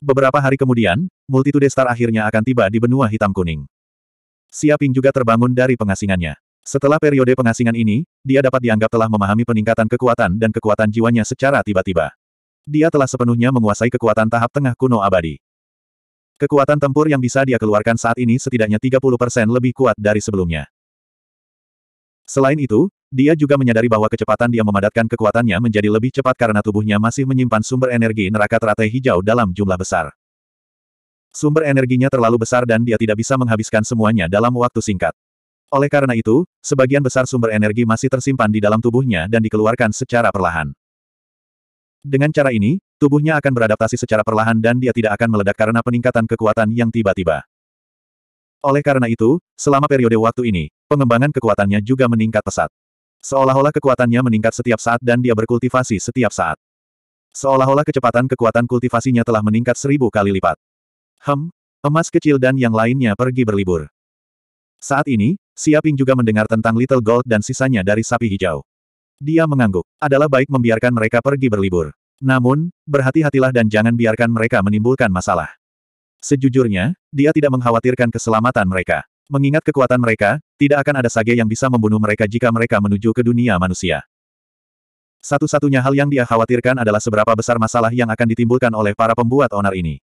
Beberapa hari kemudian, multitude star akhirnya akan tiba di benua hitam kuning. Siaping juga terbangun dari pengasingannya. Setelah periode pengasingan ini, dia dapat dianggap telah memahami peningkatan kekuatan dan kekuatan jiwanya secara tiba-tiba. Dia telah sepenuhnya menguasai kekuatan tahap tengah kuno abadi. Kekuatan tempur yang bisa dia keluarkan saat ini setidaknya 30% lebih kuat dari sebelumnya. Selain itu, dia juga menyadari bahwa kecepatan dia memadatkan kekuatannya menjadi lebih cepat karena tubuhnya masih menyimpan sumber energi neraka teratai hijau dalam jumlah besar. Sumber energinya terlalu besar dan dia tidak bisa menghabiskan semuanya dalam waktu singkat. Oleh karena itu, sebagian besar sumber energi masih tersimpan di dalam tubuhnya dan dikeluarkan secara perlahan. Dengan cara ini, tubuhnya akan beradaptasi secara perlahan dan dia tidak akan meledak karena peningkatan kekuatan yang tiba-tiba. Oleh karena itu, selama periode waktu ini, pengembangan kekuatannya juga meningkat pesat. Seolah-olah kekuatannya meningkat setiap saat dan dia berkultivasi setiap saat. Seolah-olah kecepatan kekuatan kultivasinya telah meningkat seribu kali lipat. Hem, emas kecil dan yang lainnya pergi berlibur. Saat ini, Siaping juga mendengar tentang Little Gold dan sisanya dari sapi hijau. Dia mengangguk. Adalah baik membiarkan mereka pergi berlibur. Namun, berhati-hatilah dan jangan biarkan mereka menimbulkan masalah. Sejujurnya, dia tidak mengkhawatirkan keselamatan mereka. Mengingat kekuatan mereka, tidak akan ada sage yang bisa membunuh mereka jika mereka menuju ke dunia manusia. Satu-satunya hal yang dia khawatirkan adalah seberapa besar masalah yang akan ditimbulkan oleh para pembuat onar ini.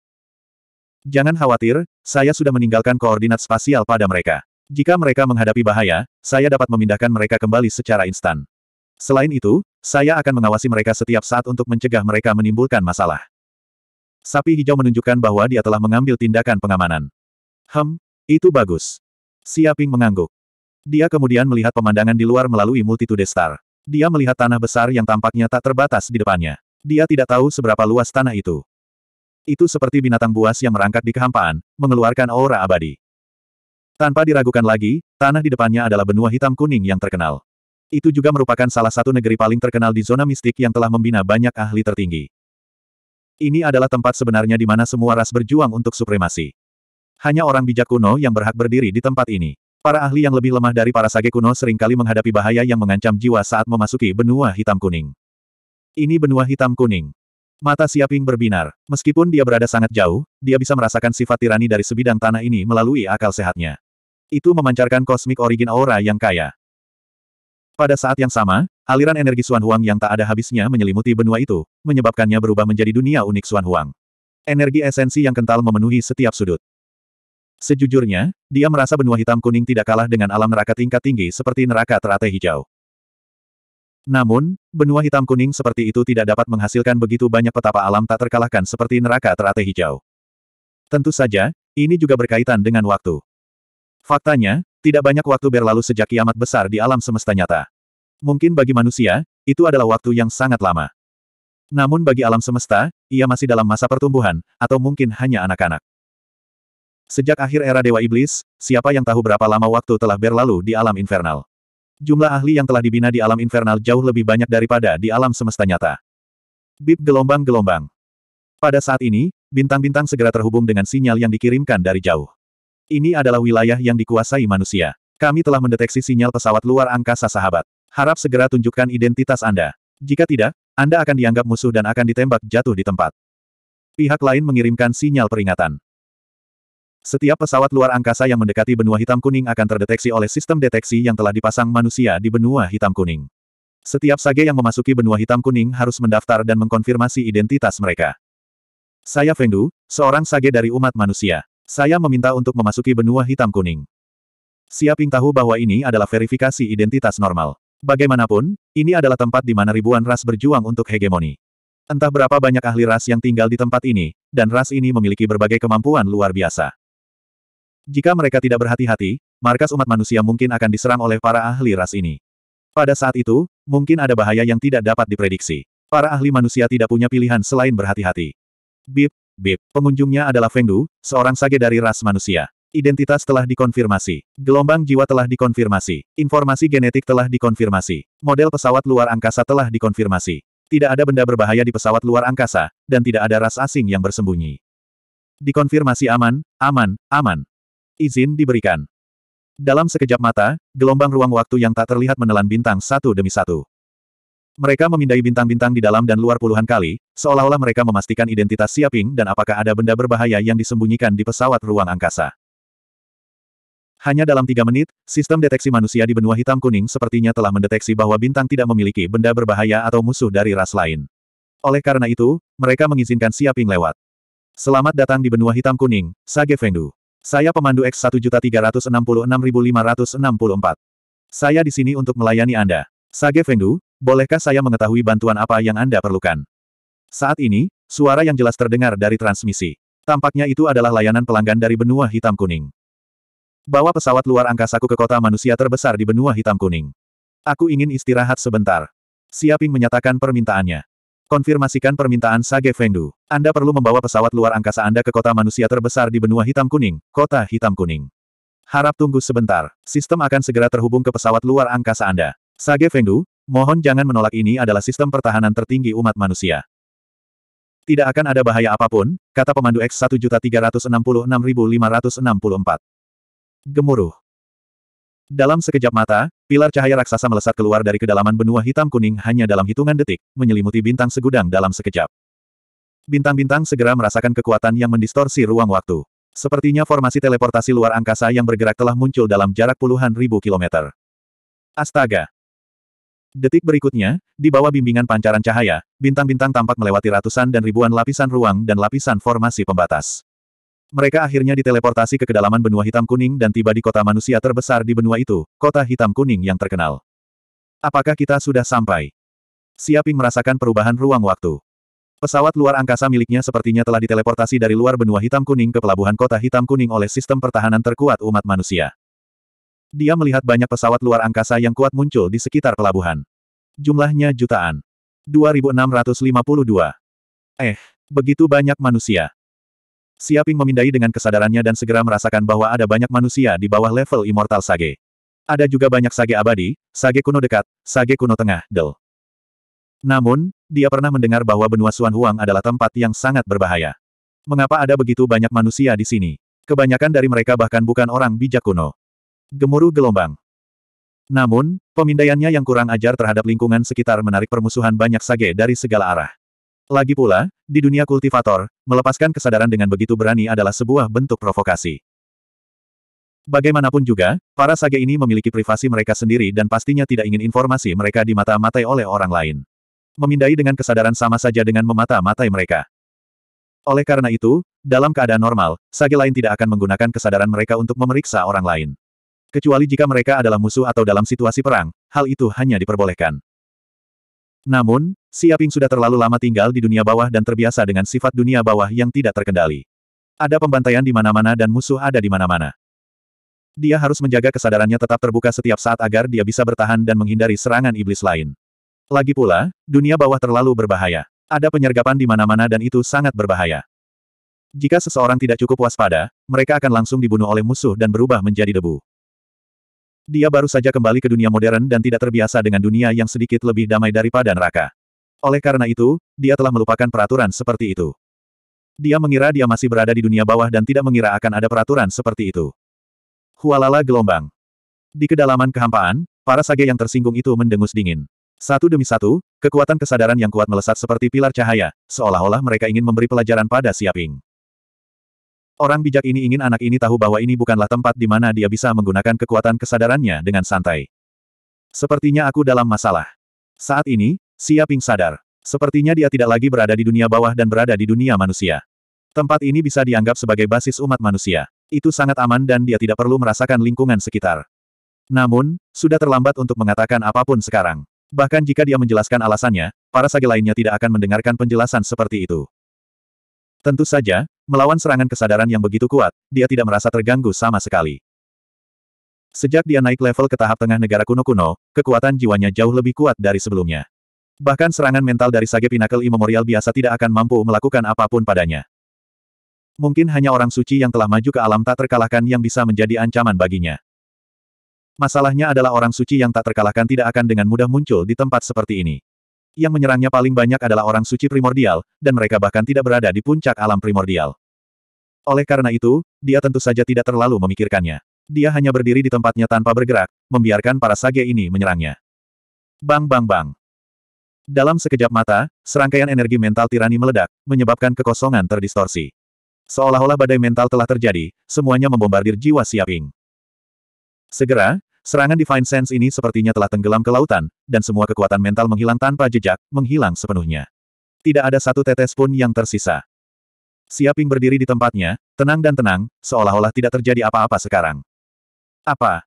Jangan khawatir, saya sudah meninggalkan koordinat spasial pada mereka. Jika mereka menghadapi bahaya, saya dapat memindahkan mereka kembali secara instan. Selain itu, saya akan mengawasi mereka setiap saat untuk mencegah mereka menimbulkan masalah. Sapi hijau menunjukkan bahwa dia telah mengambil tindakan pengamanan. Hem, itu bagus. Siaping mengangguk. Dia kemudian melihat pemandangan di luar melalui multitude star. Dia melihat tanah besar yang tampaknya tak terbatas di depannya. Dia tidak tahu seberapa luas tanah itu. Itu seperti binatang buas yang merangkak di kehampaan, mengeluarkan aura abadi. Tanpa diragukan lagi, tanah di depannya adalah benua hitam kuning yang terkenal. Itu juga merupakan salah satu negeri paling terkenal di zona mistik yang telah membina banyak ahli tertinggi. Ini adalah tempat sebenarnya di mana semua ras berjuang untuk supremasi. Hanya orang bijak kuno yang berhak berdiri di tempat ini. Para ahli yang lebih lemah dari para sage kuno seringkali menghadapi bahaya yang mengancam jiwa saat memasuki benua hitam kuning. Ini benua hitam kuning. Mata Siaping berbinar. Meskipun dia berada sangat jauh, dia bisa merasakan sifat tirani dari sebidang tanah ini melalui akal sehatnya. Itu memancarkan kosmik origin aura yang kaya. Pada saat yang sama, aliran energi suan Huang yang tak ada habisnya menyelimuti benua itu, menyebabkannya berubah menjadi dunia unik suan Huang. Energi esensi yang kental memenuhi setiap sudut. Sejujurnya, dia merasa benua hitam kuning tidak kalah dengan alam neraka tingkat tinggi seperti neraka teratai hijau. Namun, benua hitam kuning seperti itu tidak dapat menghasilkan begitu banyak petapa alam tak terkalahkan seperti neraka teratai hijau. Tentu saja, ini juga berkaitan dengan waktu. Faktanya, tidak banyak waktu berlalu sejak kiamat besar di alam semesta nyata. Mungkin bagi manusia, itu adalah waktu yang sangat lama. Namun bagi alam semesta, ia masih dalam masa pertumbuhan, atau mungkin hanya anak-anak. Sejak akhir era Dewa Iblis, siapa yang tahu berapa lama waktu telah berlalu di alam infernal. Jumlah ahli yang telah dibina di alam infernal jauh lebih banyak daripada di alam semesta nyata. Bip gelombang-gelombang. Pada saat ini, bintang-bintang segera terhubung dengan sinyal yang dikirimkan dari jauh. Ini adalah wilayah yang dikuasai manusia. Kami telah mendeteksi sinyal pesawat luar angkasa sahabat. Harap segera tunjukkan identitas Anda. Jika tidak, Anda akan dianggap musuh dan akan ditembak jatuh di tempat. Pihak lain mengirimkan sinyal peringatan. Setiap pesawat luar angkasa yang mendekati benua hitam kuning akan terdeteksi oleh sistem deteksi yang telah dipasang manusia di benua hitam kuning. Setiap sage yang memasuki benua hitam kuning harus mendaftar dan mengkonfirmasi identitas mereka. Saya Fengdu, seorang sage dari umat manusia. Saya meminta untuk memasuki benua hitam kuning. Siaping tahu bahwa ini adalah verifikasi identitas normal. Bagaimanapun, ini adalah tempat di mana ribuan ras berjuang untuk hegemoni. Entah berapa banyak ahli ras yang tinggal di tempat ini, dan ras ini memiliki berbagai kemampuan luar biasa. Jika mereka tidak berhati-hati, markas umat manusia mungkin akan diserang oleh para ahli ras ini. Pada saat itu, mungkin ada bahaya yang tidak dapat diprediksi. Para ahli manusia tidak punya pilihan selain berhati-hati. Bip, bip. Pengunjungnya adalah Fengdu, seorang sage dari ras manusia. Identitas telah dikonfirmasi. Gelombang jiwa telah dikonfirmasi. Informasi genetik telah dikonfirmasi. Model pesawat luar angkasa telah dikonfirmasi. Tidak ada benda berbahaya di pesawat luar angkasa, dan tidak ada ras asing yang bersembunyi. Dikonfirmasi aman, aman, aman. Izin diberikan. Dalam sekejap mata, gelombang ruang waktu yang tak terlihat menelan bintang satu demi satu. Mereka memindai bintang-bintang di dalam dan luar puluhan kali, seolah-olah mereka memastikan identitas Siaping dan apakah ada benda berbahaya yang disembunyikan di pesawat ruang angkasa. Hanya dalam tiga menit, sistem deteksi manusia di benua hitam kuning sepertinya telah mendeteksi bahwa bintang tidak memiliki benda berbahaya atau musuh dari ras lain. Oleh karena itu, mereka mengizinkan Siaping lewat. Selamat datang di benua hitam kuning, Sage Fengdu. Saya pemandu X1366564. Saya di sini untuk melayani Anda. Sage Fengdu, bolehkah saya mengetahui bantuan apa yang Anda perlukan? Saat ini, suara yang jelas terdengar dari transmisi. Tampaknya itu adalah layanan pelanggan dari benua hitam kuning. Bawa pesawat luar angkasaku ke kota manusia terbesar di benua hitam kuning. Aku ingin istirahat sebentar. Siaping menyatakan permintaannya. Konfirmasikan permintaan Sage Fengdu. Anda perlu membawa pesawat luar angkasa Anda ke kota manusia terbesar di benua hitam kuning, kota hitam kuning. Harap tunggu sebentar, sistem akan segera terhubung ke pesawat luar angkasa Anda. Sage Fengdu, mohon jangan menolak ini adalah sistem pertahanan tertinggi umat manusia. Tidak akan ada bahaya apapun, kata pemandu X 1366564. Gemuruh. Dalam sekejap mata, Pilar cahaya raksasa melesat keluar dari kedalaman benua hitam kuning hanya dalam hitungan detik, menyelimuti bintang segudang dalam sekejap. Bintang-bintang segera merasakan kekuatan yang mendistorsi ruang waktu. Sepertinya formasi teleportasi luar angkasa yang bergerak telah muncul dalam jarak puluhan ribu kilometer. Astaga! Detik berikutnya, di bawah bimbingan pancaran cahaya, bintang-bintang tampak melewati ratusan dan ribuan lapisan ruang dan lapisan formasi pembatas. Mereka akhirnya diteleportasi ke kedalaman benua hitam kuning dan tiba di kota manusia terbesar di benua itu, kota hitam kuning yang terkenal. Apakah kita sudah sampai? Siaping merasakan perubahan ruang waktu. Pesawat luar angkasa miliknya sepertinya telah diteleportasi dari luar benua hitam kuning ke pelabuhan kota hitam kuning oleh sistem pertahanan terkuat umat manusia. Dia melihat banyak pesawat luar angkasa yang kuat muncul di sekitar pelabuhan. Jumlahnya jutaan. 2652. Eh, begitu banyak manusia. Siaping memindai dengan kesadarannya dan segera merasakan bahwa ada banyak manusia di bawah level Immortal Sage. Ada juga banyak Sage abadi, Sage kuno dekat, Sage kuno tengah, Del. Namun, dia pernah mendengar bahwa benua Suan Huang adalah tempat yang sangat berbahaya. Mengapa ada begitu banyak manusia di sini? Kebanyakan dari mereka bahkan bukan orang bijak kuno. Gemuruh gelombang. Namun, pemindaiannya yang kurang ajar terhadap lingkungan sekitar menarik permusuhan banyak Sage dari segala arah. Lagi pula, di dunia kultivator, melepaskan kesadaran dengan begitu berani adalah sebuah bentuk provokasi. Bagaimanapun juga, para sage ini memiliki privasi mereka sendiri dan pastinya tidak ingin informasi mereka dimata-matai oleh orang lain. Memindai dengan kesadaran sama saja dengan memata-matai mereka. Oleh karena itu, dalam keadaan normal, sage lain tidak akan menggunakan kesadaran mereka untuk memeriksa orang lain. Kecuali jika mereka adalah musuh atau dalam situasi perang, hal itu hanya diperbolehkan. Namun, Siaping sudah terlalu lama tinggal di dunia bawah dan terbiasa dengan sifat dunia bawah yang tidak terkendali. Ada pembantaian di mana-mana dan musuh ada di mana-mana. Dia harus menjaga kesadarannya tetap terbuka setiap saat agar dia bisa bertahan dan menghindari serangan iblis lain. Lagi pula, dunia bawah terlalu berbahaya. Ada penyergapan di mana-mana dan itu sangat berbahaya. Jika seseorang tidak cukup waspada, mereka akan langsung dibunuh oleh musuh dan berubah menjadi debu. Dia baru saja kembali ke dunia modern dan tidak terbiasa dengan dunia yang sedikit lebih damai daripada neraka. Oleh karena itu, dia telah melupakan peraturan seperti itu. Dia mengira dia masih berada di dunia bawah dan tidak mengira akan ada peraturan seperti itu. Hualala gelombang. Di kedalaman kehampaan, para sage yang tersinggung itu mendengus dingin. Satu demi satu, kekuatan kesadaran yang kuat melesat seperti pilar cahaya, seolah-olah mereka ingin memberi pelajaran pada Siaping. Orang bijak ini ingin anak ini tahu bahwa ini bukanlah tempat di mana dia bisa menggunakan kekuatan kesadarannya dengan santai. Sepertinya aku dalam masalah. Saat ini, Xia Ping sadar. Sepertinya dia tidak lagi berada di dunia bawah dan berada di dunia manusia. Tempat ini bisa dianggap sebagai basis umat manusia. Itu sangat aman dan dia tidak perlu merasakan lingkungan sekitar. Namun, sudah terlambat untuk mengatakan apapun sekarang. Bahkan jika dia menjelaskan alasannya, para sage lainnya tidak akan mendengarkan penjelasan seperti itu. Tentu saja, Melawan serangan kesadaran yang begitu kuat, dia tidak merasa terganggu sama sekali. Sejak dia naik level ke tahap tengah negara kuno-kuno, kekuatan jiwanya jauh lebih kuat dari sebelumnya. Bahkan serangan mental dari Sage Pinnacle Immemorial biasa tidak akan mampu melakukan apapun padanya. Mungkin hanya orang suci yang telah maju ke alam tak terkalahkan yang bisa menjadi ancaman baginya. Masalahnya adalah orang suci yang tak terkalahkan tidak akan dengan mudah muncul di tempat seperti ini yang menyerangnya paling banyak adalah orang suci primordial, dan mereka bahkan tidak berada di puncak alam primordial. Oleh karena itu, dia tentu saja tidak terlalu memikirkannya. Dia hanya berdiri di tempatnya tanpa bergerak, membiarkan para sage ini menyerangnya. Bang bang bang. Dalam sekejap mata, serangkaian energi mental tirani meledak, menyebabkan kekosongan terdistorsi. Seolah-olah badai mental telah terjadi, semuanya membombardir jiwa Siaping. Segera, Serangan Divine Sense ini sepertinya telah tenggelam ke lautan, dan semua kekuatan mental menghilang tanpa jejak, menghilang sepenuhnya. Tidak ada satu tetes pun yang tersisa. Siaping berdiri di tempatnya, tenang dan tenang, seolah-olah tidak terjadi apa-apa sekarang. Apa?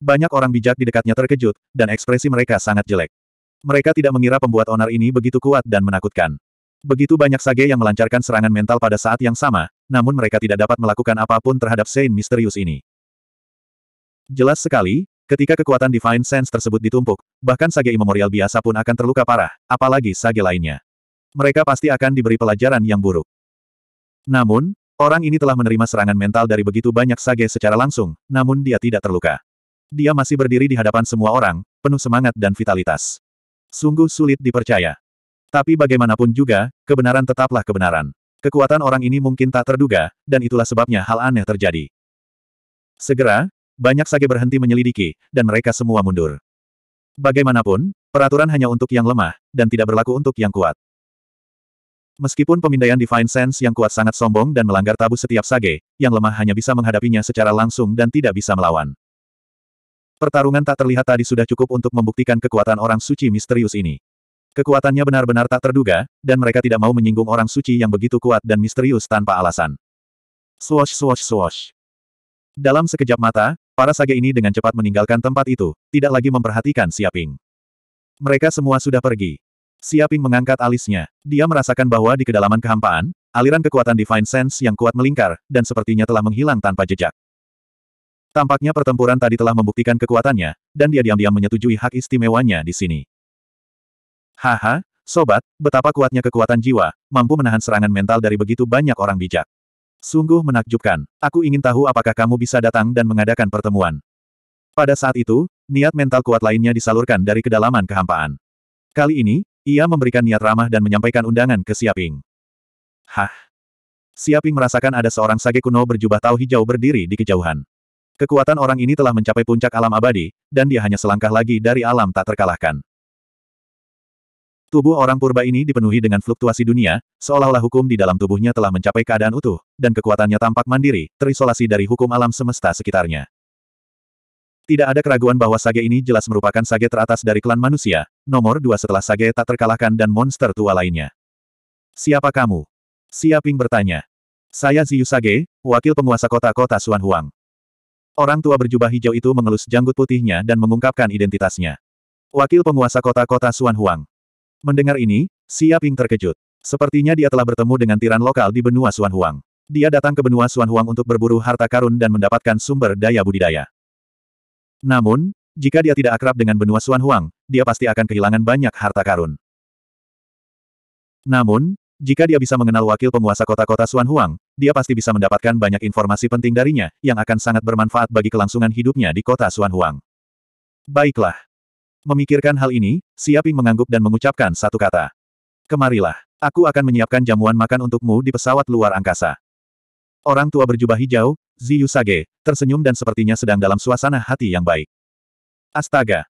Banyak orang bijak di dekatnya terkejut, dan ekspresi mereka sangat jelek. Mereka tidak mengira pembuat onar ini begitu kuat dan menakutkan. Begitu banyak sage yang melancarkan serangan mental pada saat yang sama, namun mereka tidak dapat melakukan apapun terhadap Saint misterius ini. Jelas sekali, Ketika kekuatan Divine Sense tersebut ditumpuk, bahkan Sage Immemorial biasa pun akan terluka parah, apalagi Sage lainnya. Mereka pasti akan diberi pelajaran yang buruk. Namun, orang ini telah menerima serangan mental dari begitu banyak Sage secara langsung, namun dia tidak terluka. Dia masih berdiri di hadapan semua orang, penuh semangat dan vitalitas. Sungguh sulit dipercaya. Tapi bagaimanapun juga, kebenaran tetaplah kebenaran. Kekuatan orang ini mungkin tak terduga, dan itulah sebabnya hal aneh terjadi. Segera, banyak sage berhenti menyelidiki, dan mereka semua mundur. Bagaimanapun, peraturan hanya untuk yang lemah, dan tidak berlaku untuk yang kuat. Meskipun pemindaian Divine Sense yang kuat sangat sombong dan melanggar tabu setiap sage, yang lemah hanya bisa menghadapinya secara langsung dan tidak bisa melawan. Pertarungan tak terlihat tadi sudah cukup untuk membuktikan kekuatan orang suci misterius ini. Kekuatannya benar-benar tak terduga, dan mereka tidak mau menyinggung orang suci yang begitu kuat dan misterius tanpa alasan. Swash swash swash. Dalam sekejap mata, Para sage ini dengan cepat meninggalkan tempat itu, tidak lagi memperhatikan Siaping. Mereka semua sudah pergi. Siaping mengangkat alisnya. Dia merasakan bahwa di kedalaman kehampaan, aliran kekuatan Divine Sense yang kuat melingkar, dan sepertinya telah menghilang tanpa jejak. Tampaknya pertempuran tadi telah membuktikan kekuatannya, dan dia diam-diam menyetujui hak istimewanya di sini. Haha, sobat, betapa kuatnya kekuatan jiwa, mampu menahan serangan mental dari begitu banyak orang bijak. Sungguh menakjubkan. Aku ingin tahu apakah kamu bisa datang dan mengadakan pertemuan. Pada saat itu, niat mental kuat lainnya disalurkan dari kedalaman kehampaan. Kali ini, ia memberikan niat ramah dan menyampaikan undangan ke Siaping. Hah? Siaping merasakan ada seorang sage kuno berjubah tahu hijau berdiri di kejauhan. Kekuatan orang ini telah mencapai puncak alam abadi, dan dia hanya selangkah lagi dari alam tak terkalahkan. Tubuh orang purba ini dipenuhi dengan fluktuasi dunia, seolah-olah hukum di dalam tubuhnya telah mencapai keadaan utuh, dan kekuatannya tampak mandiri, terisolasi dari hukum alam semesta sekitarnya. Tidak ada keraguan bahwa sage ini jelas merupakan sage teratas dari klan manusia, nomor dua setelah sage tak terkalahkan dan monster tua lainnya. Siapa kamu? Siaping bertanya. Saya Ziyu Sage, wakil penguasa kota-kota Suan Huang. Orang tua berjubah hijau itu mengelus janggut putihnya dan mengungkapkan identitasnya. Wakil penguasa kota-kota Suan Huang. Mendengar ini, Xia Ping terkejut. Sepertinya dia telah bertemu dengan tiran lokal di benua Xuan Huang. Dia datang ke benua Xuan Huang untuk berburu harta karun dan mendapatkan sumber daya budidaya. Namun, jika dia tidak akrab dengan benua Xuan Huang, dia pasti akan kehilangan banyak harta karun. Namun, jika dia bisa mengenal wakil penguasa kota-kota Xuan Huang, dia pasti bisa mendapatkan banyak informasi penting darinya, yang akan sangat bermanfaat bagi kelangsungan hidupnya di kota Xuan Huang. Baiklah, Memikirkan hal ini, Siaping mengangguk dan mengucapkan satu kata. Kemarilah, aku akan menyiapkan jamuan makan untukmu di pesawat luar angkasa. Orang tua berjubah hijau, Ziyu Sage, tersenyum dan sepertinya sedang dalam suasana hati yang baik. Astaga!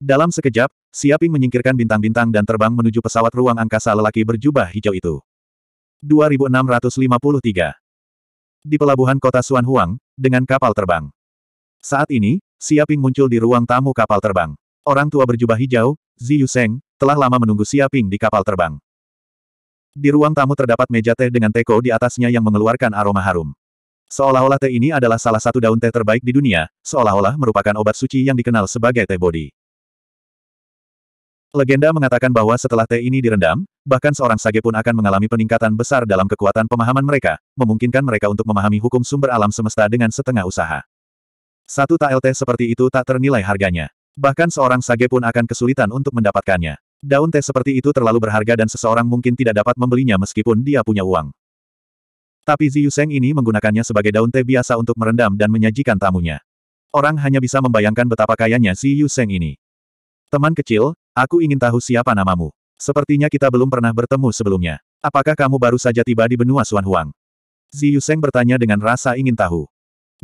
Dalam sekejap, Siaping menyingkirkan bintang-bintang dan terbang menuju pesawat ruang angkasa lelaki berjubah hijau itu. 2653 Di pelabuhan kota Suanhuang, dengan kapal terbang. Saat ini, Siaping muncul di ruang tamu kapal terbang orang tua berjubah hijau, Zi Yuseng, telah lama menunggu Siaping di kapal terbang. Di ruang tamu terdapat meja teh dengan teko di atasnya yang mengeluarkan aroma harum. Seolah-olah teh ini adalah salah satu daun teh terbaik di dunia, seolah-olah merupakan obat suci yang dikenal sebagai teh body. Legenda mengatakan bahwa setelah teh ini direndam, bahkan seorang sage pun akan mengalami peningkatan besar dalam kekuatan pemahaman mereka, memungkinkan mereka untuk memahami hukum sumber alam semesta dengan setengah usaha. Satu tael teh seperti itu tak ternilai harganya. Bahkan seorang sage pun akan kesulitan untuk mendapatkannya. Daun teh seperti itu terlalu berharga dan seseorang mungkin tidak dapat membelinya meskipun dia punya uang. Tapi Zi Sheng ini menggunakannya sebagai daun teh biasa untuk merendam dan menyajikan tamunya. Orang hanya bisa membayangkan betapa kayanya Zi Yuseng ini. Teman kecil, aku ingin tahu siapa namamu. Sepertinya kita belum pernah bertemu sebelumnya. Apakah kamu baru saja tiba di benua Suan Huang? Zi Yuseng bertanya dengan rasa ingin tahu.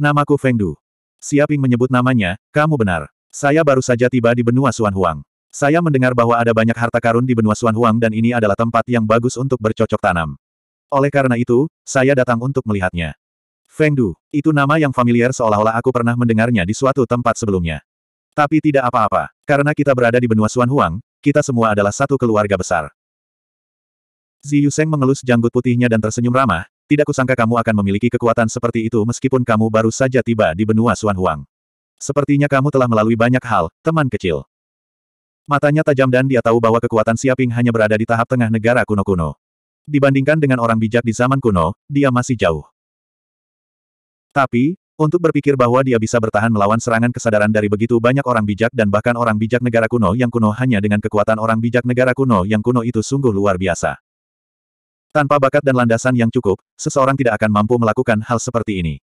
Namaku Feng Du. Siaping menyebut namanya, kamu benar. Saya baru saja tiba di benua Huang. Saya mendengar bahwa ada banyak harta karun di benua Huang dan ini adalah tempat yang bagus untuk bercocok tanam. Oleh karena itu, saya datang untuk melihatnya. Feng Du, itu nama yang familiar seolah-olah aku pernah mendengarnya di suatu tempat sebelumnya. Tapi tidak apa-apa, karena kita berada di benua Huang, kita semua adalah satu keluarga besar. Zi Yuseng mengelus janggut putihnya dan tersenyum ramah, tidak kusangka kamu akan memiliki kekuatan seperti itu meskipun kamu baru saja tiba di benua Huang. Sepertinya kamu telah melalui banyak hal, teman kecil. Matanya tajam dan dia tahu bahwa kekuatan Siaping hanya berada di tahap tengah negara kuno-kuno. Dibandingkan dengan orang bijak di zaman kuno, dia masih jauh. Tapi, untuk berpikir bahwa dia bisa bertahan melawan serangan kesadaran dari begitu banyak orang bijak dan bahkan orang bijak negara kuno yang kuno hanya dengan kekuatan orang bijak negara kuno yang kuno itu sungguh luar biasa. Tanpa bakat dan landasan yang cukup, seseorang tidak akan mampu melakukan hal seperti ini.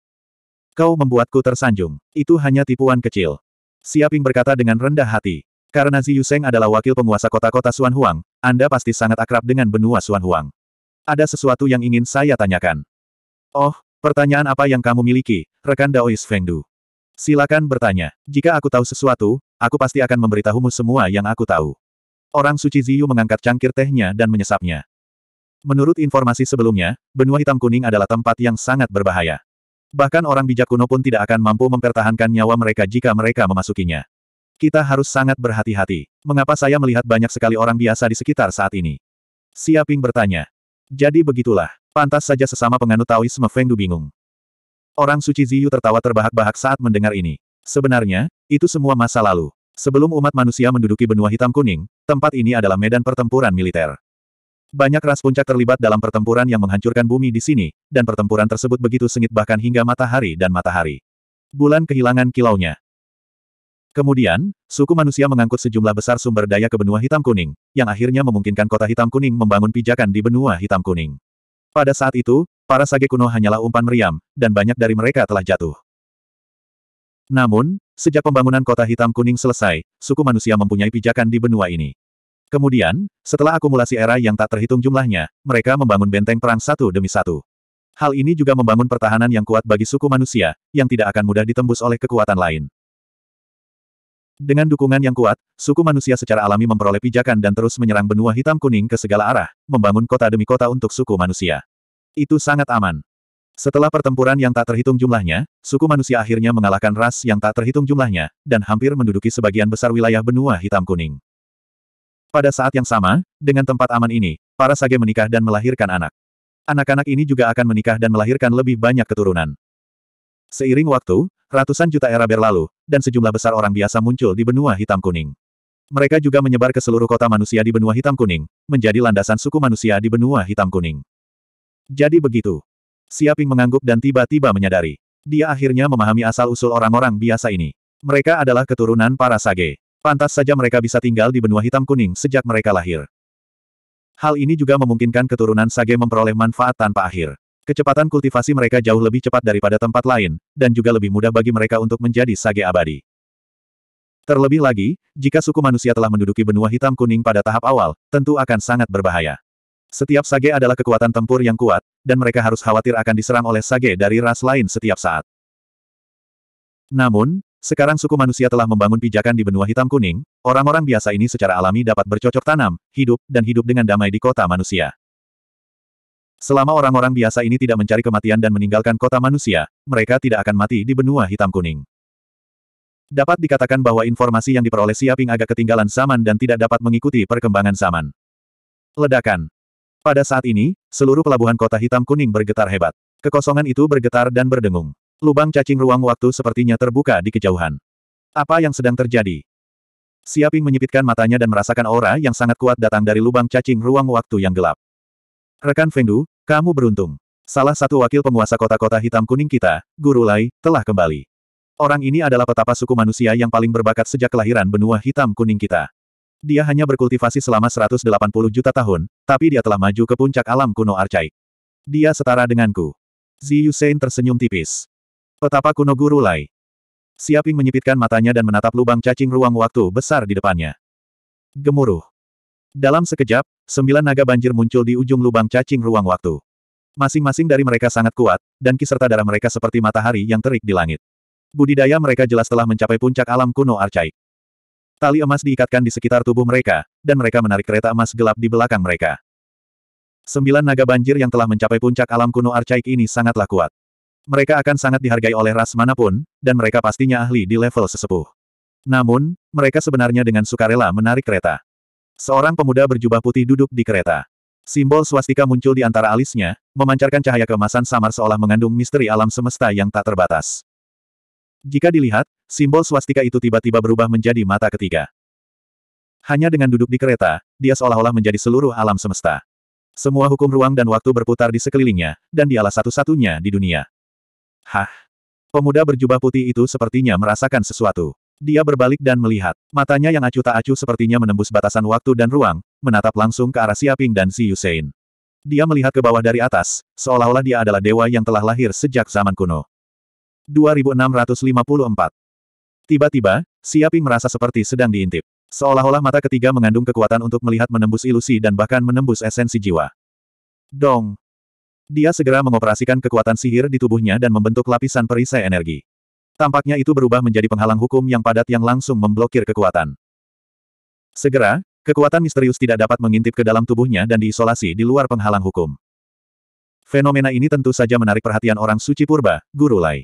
Kau membuatku tersanjung. Itu hanya tipuan kecil. Siaping berkata dengan rendah hati. Karena Ziyu Seng adalah wakil penguasa kota-kota Xuanhuang, Anda pasti sangat akrab dengan benua Xuanhuang. Ada sesuatu yang ingin saya tanyakan. Oh, pertanyaan apa yang kamu miliki, rekan Daois Fengdu? Silakan bertanya. Jika aku tahu sesuatu, aku pasti akan memberitahumu semua yang aku tahu. Orang suci Ziyu mengangkat cangkir tehnya dan menyesapnya. Menurut informasi sebelumnya, benua hitam kuning adalah tempat yang sangat berbahaya. Bahkan orang bijak kuno pun tidak akan mampu mempertahankan nyawa mereka jika mereka memasukinya. Kita harus sangat berhati-hati. Mengapa saya melihat banyak sekali orang biasa di sekitar saat ini? Siaping bertanya. Jadi begitulah. Pantas saja sesama penganut Taoisme Feng Du bingung. Orang suci Ziyu tertawa terbahak-bahak saat mendengar ini. Sebenarnya, itu semua masa lalu. Sebelum umat manusia menduduki benua hitam kuning, tempat ini adalah medan pertempuran militer. Banyak ras puncak terlibat dalam pertempuran yang menghancurkan bumi di sini, dan pertempuran tersebut begitu sengit bahkan hingga matahari dan matahari. Bulan kehilangan kilaunya. Kemudian, suku manusia mengangkut sejumlah besar sumber daya ke benua hitam kuning, yang akhirnya memungkinkan kota hitam kuning membangun pijakan di benua hitam kuning. Pada saat itu, para sage kuno hanyalah umpan meriam, dan banyak dari mereka telah jatuh. Namun, sejak pembangunan kota hitam kuning selesai, suku manusia mempunyai pijakan di benua ini. Kemudian, setelah akumulasi era yang tak terhitung jumlahnya, mereka membangun benteng perang satu demi satu. Hal ini juga membangun pertahanan yang kuat bagi suku manusia, yang tidak akan mudah ditembus oleh kekuatan lain. Dengan dukungan yang kuat, suku manusia secara alami memperoleh pijakan dan terus menyerang benua hitam kuning ke segala arah, membangun kota demi kota untuk suku manusia. Itu sangat aman. Setelah pertempuran yang tak terhitung jumlahnya, suku manusia akhirnya mengalahkan ras yang tak terhitung jumlahnya, dan hampir menduduki sebagian besar wilayah benua hitam kuning. Pada saat yang sama, dengan tempat aman ini, para sage menikah dan melahirkan anak. Anak-anak ini juga akan menikah dan melahirkan lebih banyak keturunan. Seiring waktu, ratusan juta era berlalu, dan sejumlah besar orang biasa muncul di benua hitam kuning. Mereka juga menyebar ke seluruh kota manusia di benua hitam kuning, menjadi landasan suku manusia di benua hitam kuning. Jadi begitu. Siaping mengangguk dan tiba-tiba menyadari. Dia akhirnya memahami asal-usul orang-orang biasa ini. Mereka adalah keturunan para sage. Pantas saja mereka bisa tinggal di benua hitam kuning sejak mereka lahir. Hal ini juga memungkinkan keturunan Sage memperoleh manfaat tanpa akhir. Kecepatan kultivasi mereka jauh lebih cepat daripada tempat lain, dan juga lebih mudah bagi mereka untuk menjadi Sage abadi. Terlebih lagi, jika suku manusia telah menduduki benua hitam kuning pada tahap awal, tentu akan sangat berbahaya. Setiap sage adalah kekuatan tempur yang kuat, dan mereka harus khawatir akan diserang oleh sage dari ras lain setiap saat. Namun, sekarang suku manusia telah membangun pijakan di benua hitam kuning, orang-orang biasa ini secara alami dapat bercocok tanam, hidup, dan hidup dengan damai di kota manusia. Selama orang-orang biasa ini tidak mencari kematian dan meninggalkan kota manusia, mereka tidak akan mati di benua hitam kuning. Dapat dikatakan bahwa informasi yang diperoleh Siaping agak ketinggalan zaman dan tidak dapat mengikuti perkembangan zaman. Ledakan. Pada saat ini, seluruh pelabuhan kota hitam kuning bergetar hebat. Kekosongan itu bergetar dan berdengung. Lubang cacing ruang waktu sepertinya terbuka di kejauhan. Apa yang sedang terjadi? Siaping menyipitkan matanya dan merasakan aura yang sangat kuat datang dari lubang cacing ruang waktu yang gelap. Rekan Fengdu, kamu beruntung. Salah satu wakil penguasa kota-kota hitam kuning kita, Guru Lai, telah kembali. Orang ini adalah petapa suku manusia yang paling berbakat sejak kelahiran benua hitam kuning kita. Dia hanya berkultivasi selama 180 juta tahun, tapi dia telah maju ke puncak alam kuno arcaik. Dia setara denganku. Zi Yusein tersenyum tipis. Petapa kuno Guru Lai. Siaping menyipitkan matanya dan menatap lubang cacing ruang waktu besar di depannya. Gemuruh. Dalam sekejap, sembilan naga banjir muncul di ujung lubang cacing ruang waktu. Masing-masing dari mereka sangat kuat, dan kiserta darah mereka seperti matahari yang terik di langit. Budidaya mereka jelas telah mencapai puncak alam kuno arcaik. Tali emas diikatkan di sekitar tubuh mereka, dan mereka menarik kereta emas gelap di belakang mereka. Sembilan naga banjir yang telah mencapai puncak alam kuno arcaik ini sangatlah kuat mereka akan sangat dihargai oleh ras manapun, dan mereka pastinya ahli di level sesepuh. Namun, mereka sebenarnya dengan sukarela menarik kereta. Seorang pemuda berjubah putih duduk di kereta. Simbol swastika muncul di antara alisnya, memancarkan cahaya kemasan samar seolah mengandung misteri alam semesta yang tak terbatas. Jika dilihat, simbol swastika itu tiba-tiba berubah menjadi mata ketiga. Hanya dengan duduk di kereta, dia seolah-olah menjadi seluruh alam semesta. Semua hukum ruang dan waktu berputar di sekelilingnya, dan dialah satu-satunya di dunia. Hah? Pemuda berjubah putih itu sepertinya merasakan sesuatu. Dia berbalik dan melihat. Matanya yang acuh tak acuh sepertinya menembus batasan waktu dan ruang, menatap langsung ke arah Siaping dan Si Yusein. Dia melihat ke bawah dari atas, seolah-olah dia adalah dewa yang telah lahir sejak zaman kuno. 2654 Tiba-tiba, Siaping merasa seperti sedang diintip. Seolah-olah mata ketiga mengandung kekuatan untuk melihat menembus ilusi dan bahkan menembus esensi jiwa. Dong! Dia segera mengoperasikan kekuatan sihir di tubuhnya dan membentuk lapisan perisai energi. Tampaknya itu berubah menjadi penghalang hukum yang padat yang langsung memblokir kekuatan. Segera, kekuatan misterius tidak dapat mengintip ke dalam tubuhnya dan diisolasi di luar penghalang hukum. Fenomena ini tentu saja menarik perhatian orang suci purba, Guru Lai.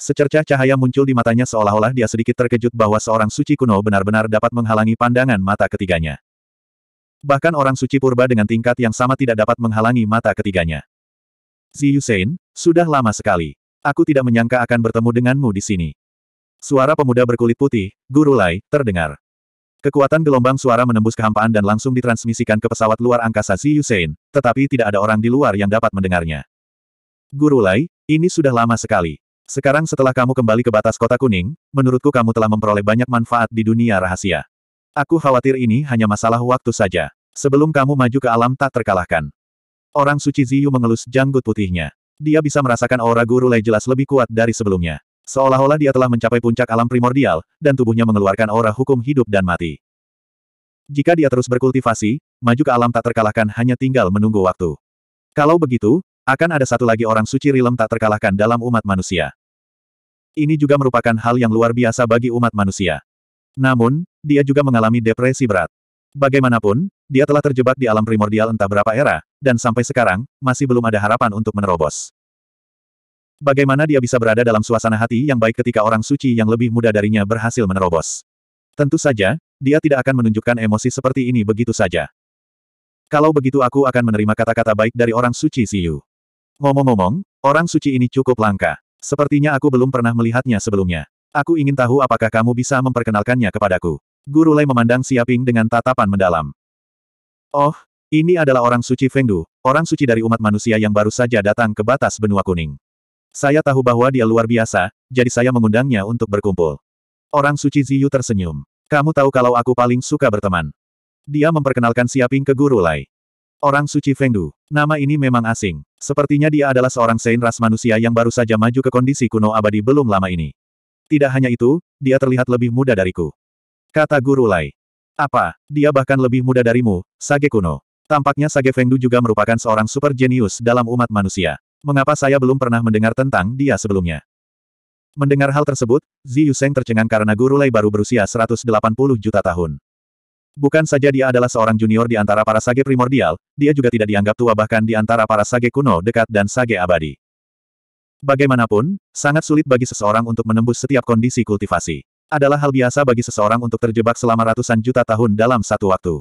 Secercah cahaya muncul di matanya seolah-olah dia sedikit terkejut bahwa seorang suci kuno benar-benar dapat menghalangi pandangan mata ketiganya. Bahkan orang suci purba dengan tingkat yang sama tidak dapat menghalangi mata ketiganya. Zi Yusein, sudah lama sekali. Aku tidak menyangka akan bertemu denganmu di sini. Suara pemuda berkulit putih, Guru Lai, terdengar. Kekuatan gelombang suara menembus kehampaan dan langsung ditransmisikan ke pesawat luar angkasa Xi Yusein, tetapi tidak ada orang di luar yang dapat mendengarnya. Guru Lai, ini sudah lama sekali. Sekarang setelah kamu kembali ke batas kota kuning, menurutku kamu telah memperoleh banyak manfaat di dunia rahasia. Aku khawatir ini hanya masalah waktu saja. Sebelum kamu maju ke alam tak terkalahkan. Orang suci Ziyu mengelus janggut putihnya. Dia bisa merasakan aura guru Lei jelas lebih kuat dari sebelumnya. Seolah-olah dia telah mencapai puncak alam primordial, dan tubuhnya mengeluarkan aura hukum hidup dan mati. Jika dia terus berkultivasi, maju ke alam tak terkalahkan hanya tinggal menunggu waktu. Kalau begitu, akan ada satu lagi orang suci rilem tak terkalahkan dalam umat manusia. Ini juga merupakan hal yang luar biasa bagi umat manusia. Namun, dia juga mengalami depresi berat. Bagaimanapun, dia telah terjebak di alam primordial entah berapa era, dan sampai sekarang, masih belum ada harapan untuk menerobos. Bagaimana dia bisa berada dalam suasana hati yang baik ketika orang suci yang lebih muda darinya berhasil menerobos? Tentu saja, dia tidak akan menunjukkan emosi seperti ini begitu saja. Kalau begitu aku akan menerima kata-kata baik dari orang suci Yu. Ngomong-ngomong, orang suci ini cukup langka. Sepertinya aku belum pernah melihatnya sebelumnya. Aku ingin tahu apakah kamu bisa memperkenalkannya kepadaku. Guru Lei memandang Siaping dengan tatapan mendalam. Oh, ini adalah orang suci Fengdu, orang suci dari umat manusia yang baru saja datang ke batas benua kuning. Saya tahu bahwa dia luar biasa, jadi saya mengundangnya untuk berkumpul. Orang suci Ziyu tersenyum. Kamu tahu kalau aku paling suka berteman. Dia memperkenalkan Siaping ke Guru Lai. Orang suci Fengdu. Nama ini memang asing. Sepertinya dia adalah seorang sein ras manusia yang baru saja maju ke kondisi kuno abadi belum lama ini. Tidak hanya itu, dia terlihat lebih muda dariku. Kata Guru Lai. Apa, dia bahkan lebih muda darimu, Sage kuno. Tampaknya Sage Fengdu juga merupakan seorang super jenius dalam umat manusia. Mengapa saya belum pernah mendengar tentang dia sebelumnya? Mendengar hal tersebut, Zi Yuseng tercengang karena Guru Lai baru berusia 180 juta tahun. Bukan saja dia adalah seorang junior di antara para sage primordial, dia juga tidak dianggap tua bahkan di antara para sage kuno dekat dan sage abadi. Bagaimanapun, sangat sulit bagi seseorang untuk menembus setiap kondisi kultivasi adalah hal biasa bagi seseorang untuk terjebak selama ratusan juta tahun dalam satu waktu.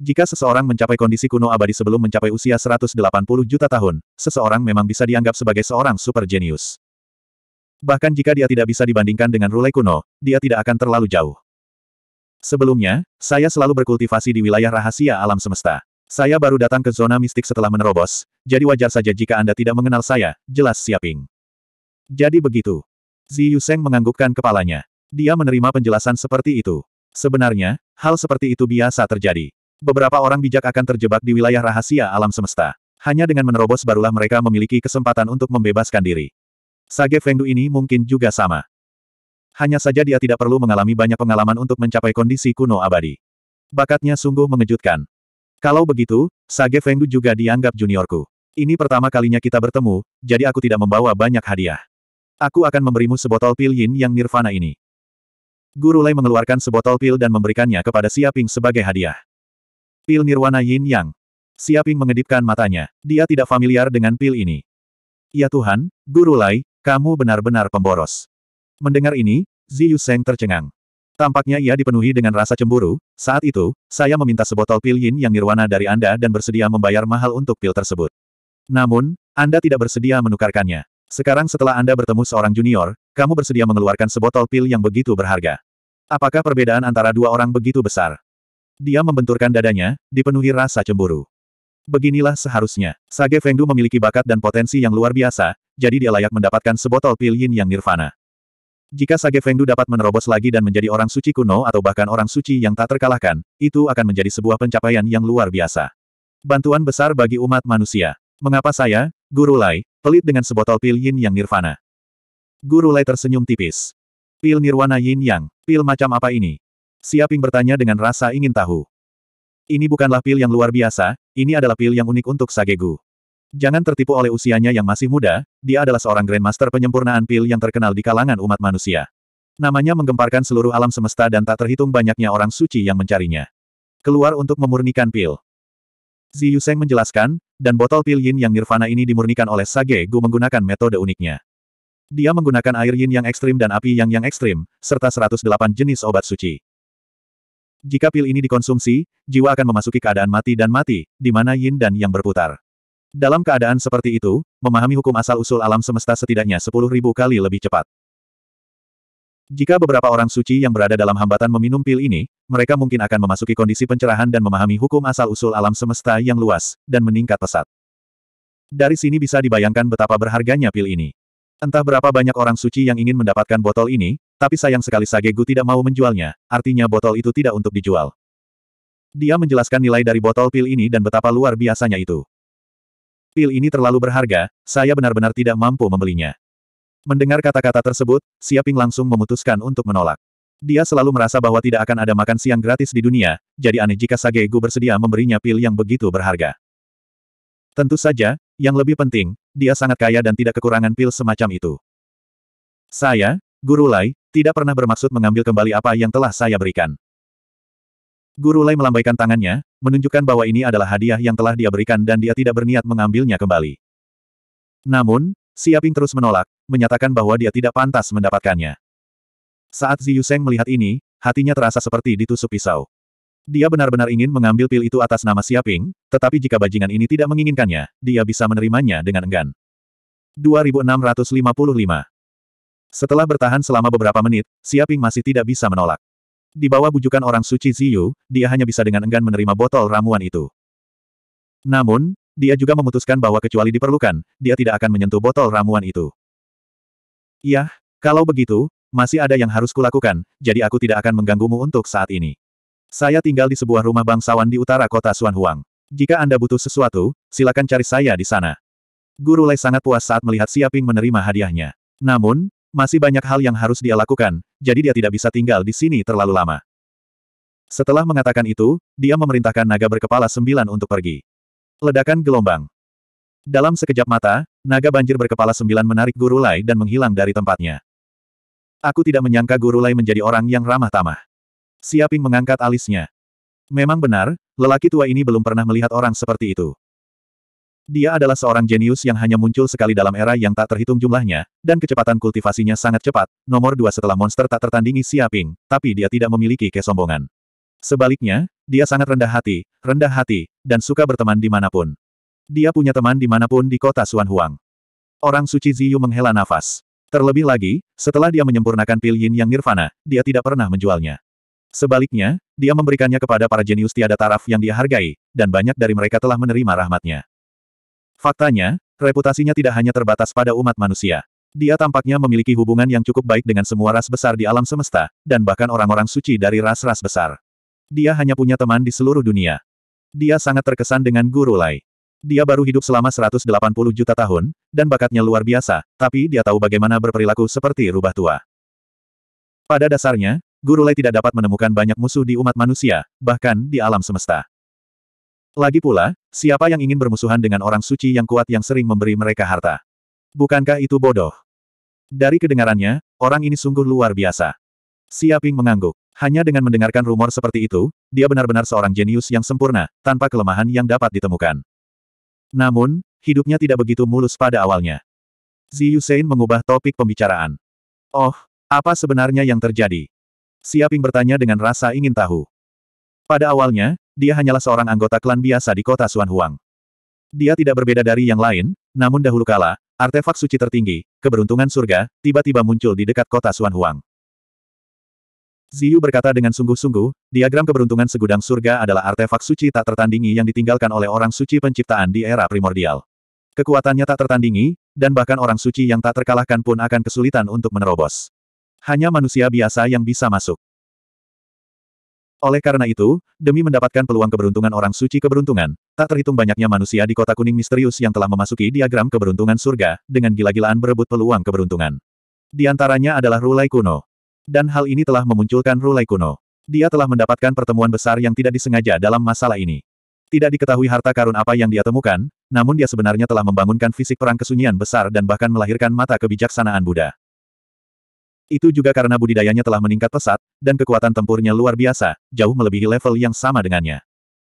Jika seseorang mencapai kondisi kuno abadi sebelum mencapai usia 180 juta tahun, seseorang memang bisa dianggap sebagai seorang super genius. Bahkan jika dia tidak bisa dibandingkan dengan Rule kuno, dia tidak akan terlalu jauh. Sebelumnya, saya selalu berkultivasi di wilayah rahasia alam semesta. Saya baru datang ke zona mistik setelah menerobos, jadi wajar saja jika Anda tidak mengenal saya, jelas Siaping. Jadi begitu. Zi Yuseng menganggukkan kepalanya. Dia menerima penjelasan seperti itu. Sebenarnya, hal seperti itu biasa terjadi. Beberapa orang bijak akan terjebak di wilayah rahasia alam semesta. Hanya dengan menerobos barulah mereka memiliki kesempatan untuk membebaskan diri. Sage Fengdu ini mungkin juga sama. Hanya saja dia tidak perlu mengalami banyak pengalaman untuk mencapai kondisi kuno abadi. Bakatnya sungguh mengejutkan. Kalau begitu, Sage Fengdu juga dianggap juniorku. Ini pertama kalinya kita bertemu, jadi aku tidak membawa banyak hadiah. Aku akan memberimu sebotol pil yin yang nirvana ini. Guru Lei mengeluarkan sebotol pil dan memberikannya kepada Siaping sebagai hadiah. Pil Nirwana Yin Yang. Siaping mengedipkan matanya. Dia tidak familiar dengan pil ini. Ya Tuhan, Guru Lai, kamu benar-benar pemboros. Mendengar ini, Zi Yuseng tercengang. Tampaknya ia dipenuhi dengan rasa cemburu, saat itu, saya meminta sebotol pil yin yang nirwana dari Anda dan bersedia membayar mahal untuk pil tersebut. Namun, Anda tidak bersedia menukarkannya. Sekarang setelah Anda bertemu seorang junior, kamu bersedia mengeluarkan sebotol pil yang begitu berharga. Apakah perbedaan antara dua orang begitu besar? Dia membenturkan dadanya, dipenuhi rasa cemburu. Beginilah seharusnya. Sage Fengdu memiliki bakat dan potensi yang luar biasa, jadi dia layak mendapatkan sebotol pil yin yang nirvana. Jika Sage Fengdu dapat menerobos lagi dan menjadi orang suci kuno atau bahkan orang suci yang tak terkalahkan, itu akan menjadi sebuah pencapaian yang luar biasa. Bantuan besar bagi umat manusia. Mengapa saya, Guru Lai, pelit dengan sebotol pil yin yang nirvana. Guru Lai tersenyum tipis. Pil nirwana yin yang, pil macam apa ini? Siaping bertanya dengan rasa ingin tahu. Ini bukanlah pil yang luar biasa, ini adalah pil yang unik untuk Sagegu. Jangan tertipu oleh usianya yang masih muda, dia adalah seorang Grandmaster penyempurnaan pil yang terkenal di kalangan umat manusia. Namanya menggemparkan seluruh alam semesta dan tak terhitung banyaknya orang suci yang mencarinya. Keluar untuk memurnikan pil. Zi Yuseng menjelaskan, dan botol pil yin yang nirvana ini dimurnikan oleh Sage Gu menggunakan metode uniknya. Dia menggunakan air yin yang ekstrim dan api yang yang ekstrim, serta 108 jenis obat suci. Jika pil ini dikonsumsi, jiwa akan memasuki keadaan mati dan mati, di mana yin dan yang berputar. Dalam keadaan seperti itu, memahami hukum asal-usul alam semesta setidaknya 10.000 kali lebih cepat. Jika beberapa orang suci yang berada dalam hambatan meminum pil ini, mereka mungkin akan memasuki kondisi pencerahan dan memahami hukum asal-usul alam semesta yang luas, dan meningkat pesat. Dari sini bisa dibayangkan betapa berharganya pil ini. Entah berapa banyak orang suci yang ingin mendapatkan botol ini, tapi sayang sekali Sagegu tidak mau menjualnya, artinya botol itu tidak untuk dijual. Dia menjelaskan nilai dari botol pil ini dan betapa luar biasanya itu. Pil ini terlalu berharga, saya benar-benar tidak mampu membelinya. Mendengar kata-kata tersebut, Siaping langsung memutuskan untuk menolak. Dia selalu merasa bahwa tidak akan ada makan siang gratis di dunia, jadi aneh jika Sage Gu bersedia memberinya pil yang begitu berharga. Tentu saja, yang lebih penting, dia sangat kaya dan tidak kekurangan pil semacam itu. Saya, Guru Lai, tidak pernah bermaksud mengambil kembali apa yang telah saya berikan. Guru Lai melambaikan tangannya, menunjukkan bahwa ini adalah hadiah yang telah dia berikan dan dia tidak berniat mengambilnya kembali. Namun, Siaping terus menolak, menyatakan bahwa dia tidak pantas mendapatkannya. Saat Ziyu Seng melihat ini, hatinya terasa seperti ditusuk pisau. Dia benar-benar ingin mengambil pil itu atas nama Siaping, tetapi jika bajingan ini tidak menginginkannya, dia bisa menerimanya dengan enggan. 2655 Setelah bertahan selama beberapa menit, Siaping masih tidak bisa menolak. Di bawah bujukan orang suci Ziyu, dia hanya bisa dengan enggan menerima botol ramuan itu. Namun, dia juga memutuskan bahwa kecuali diperlukan, dia tidak akan menyentuh botol ramuan itu. Yah, kalau begitu, masih ada yang harus kulakukan, jadi aku tidak akan mengganggumu untuk saat ini. Saya tinggal di sebuah rumah bangsawan di utara kota Suanhuang. Jika Anda butuh sesuatu, silakan cari saya di sana. Guru Lai sangat puas saat melihat Siaping menerima hadiahnya. Namun, masih banyak hal yang harus dia lakukan, jadi dia tidak bisa tinggal di sini terlalu lama. Setelah mengatakan itu, dia memerintahkan naga berkepala sembilan untuk pergi. Ledakan gelombang. Dalam sekejap mata, naga banjir berkepala sembilan menarik guru Lai dan menghilang dari tempatnya. Aku tidak menyangka guru Lai menjadi orang yang ramah tamah. Siaping mengangkat alisnya. Memang benar, lelaki tua ini belum pernah melihat orang seperti itu. Dia adalah seorang jenius yang hanya muncul sekali dalam era yang tak terhitung jumlahnya, dan kecepatan kultivasinya sangat cepat, nomor dua setelah monster tak tertandingi Siaping, tapi dia tidak memiliki kesombongan. Sebaliknya, dia sangat rendah hati, rendah hati, dan suka berteman dimanapun. Dia punya teman dimanapun di kota Suanhuang. Orang suci Ziyu menghela nafas. Terlebih lagi, setelah dia menyempurnakan pil yin yang nirvana, dia tidak pernah menjualnya. Sebaliknya, dia memberikannya kepada para jenius tiada taraf yang dia hargai, dan banyak dari mereka telah menerima rahmatnya. Faktanya, reputasinya tidak hanya terbatas pada umat manusia. Dia tampaknya memiliki hubungan yang cukup baik dengan semua ras besar di alam semesta, dan bahkan orang-orang suci dari ras-ras besar. Dia hanya punya teman di seluruh dunia. Dia sangat terkesan dengan Guru Lai. Dia baru hidup selama 180 juta tahun, dan bakatnya luar biasa, tapi dia tahu bagaimana berperilaku seperti rubah tua. Pada dasarnya, Guru Lai tidak dapat menemukan banyak musuh di umat manusia, bahkan di alam semesta. Lagi pula, siapa yang ingin bermusuhan dengan orang suci yang kuat yang sering memberi mereka harta? Bukankah itu bodoh? Dari kedengarannya, orang ini sungguh luar biasa. Siaping mengangguk. Hanya dengan mendengarkan rumor seperti itu, dia benar-benar seorang jenius yang sempurna, tanpa kelemahan yang dapat ditemukan. Namun, hidupnya tidak begitu mulus pada awalnya. Zi Yusein mengubah topik pembicaraan. Oh, apa sebenarnya yang terjadi? Siaping bertanya dengan rasa ingin tahu. Pada awalnya, dia hanyalah seorang anggota klan biasa di kota Suanhuang. Dia tidak berbeda dari yang lain, namun dahulu kala, artefak suci tertinggi, keberuntungan surga, tiba-tiba muncul di dekat kota Suanhuang. Ziyu berkata dengan sungguh-sungguh, diagram keberuntungan segudang surga adalah artefak suci tak tertandingi yang ditinggalkan oleh orang suci penciptaan di era primordial. Kekuatannya tak tertandingi, dan bahkan orang suci yang tak terkalahkan pun akan kesulitan untuk menerobos. Hanya manusia biasa yang bisa masuk. Oleh karena itu, demi mendapatkan peluang keberuntungan orang suci keberuntungan, tak terhitung banyaknya manusia di kota kuning misterius yang telah memasuki diagram keberuntungan surga, dengan gila-gilaan berebut peluang keberuntungan. Di antaranya adalah Rulai kuno. Dan hal ini telah memunculkan Rulai kuno. Dia telah mendapatkan pertemuan besar yang tidak disengaja dalam masalah ini. Tidak diketahui harta karun apa yang dia temukan, namun dia sebenarnya telah membangunkan fisik perang kesunyian besar dan bahkan melahirkan mata kebijaksanaan Buddha. Itu juga karena budidayanya telah meningkat pesat, dan kekuatan tempurnya luar biasa, jauh melebihi level yang sama dengannya.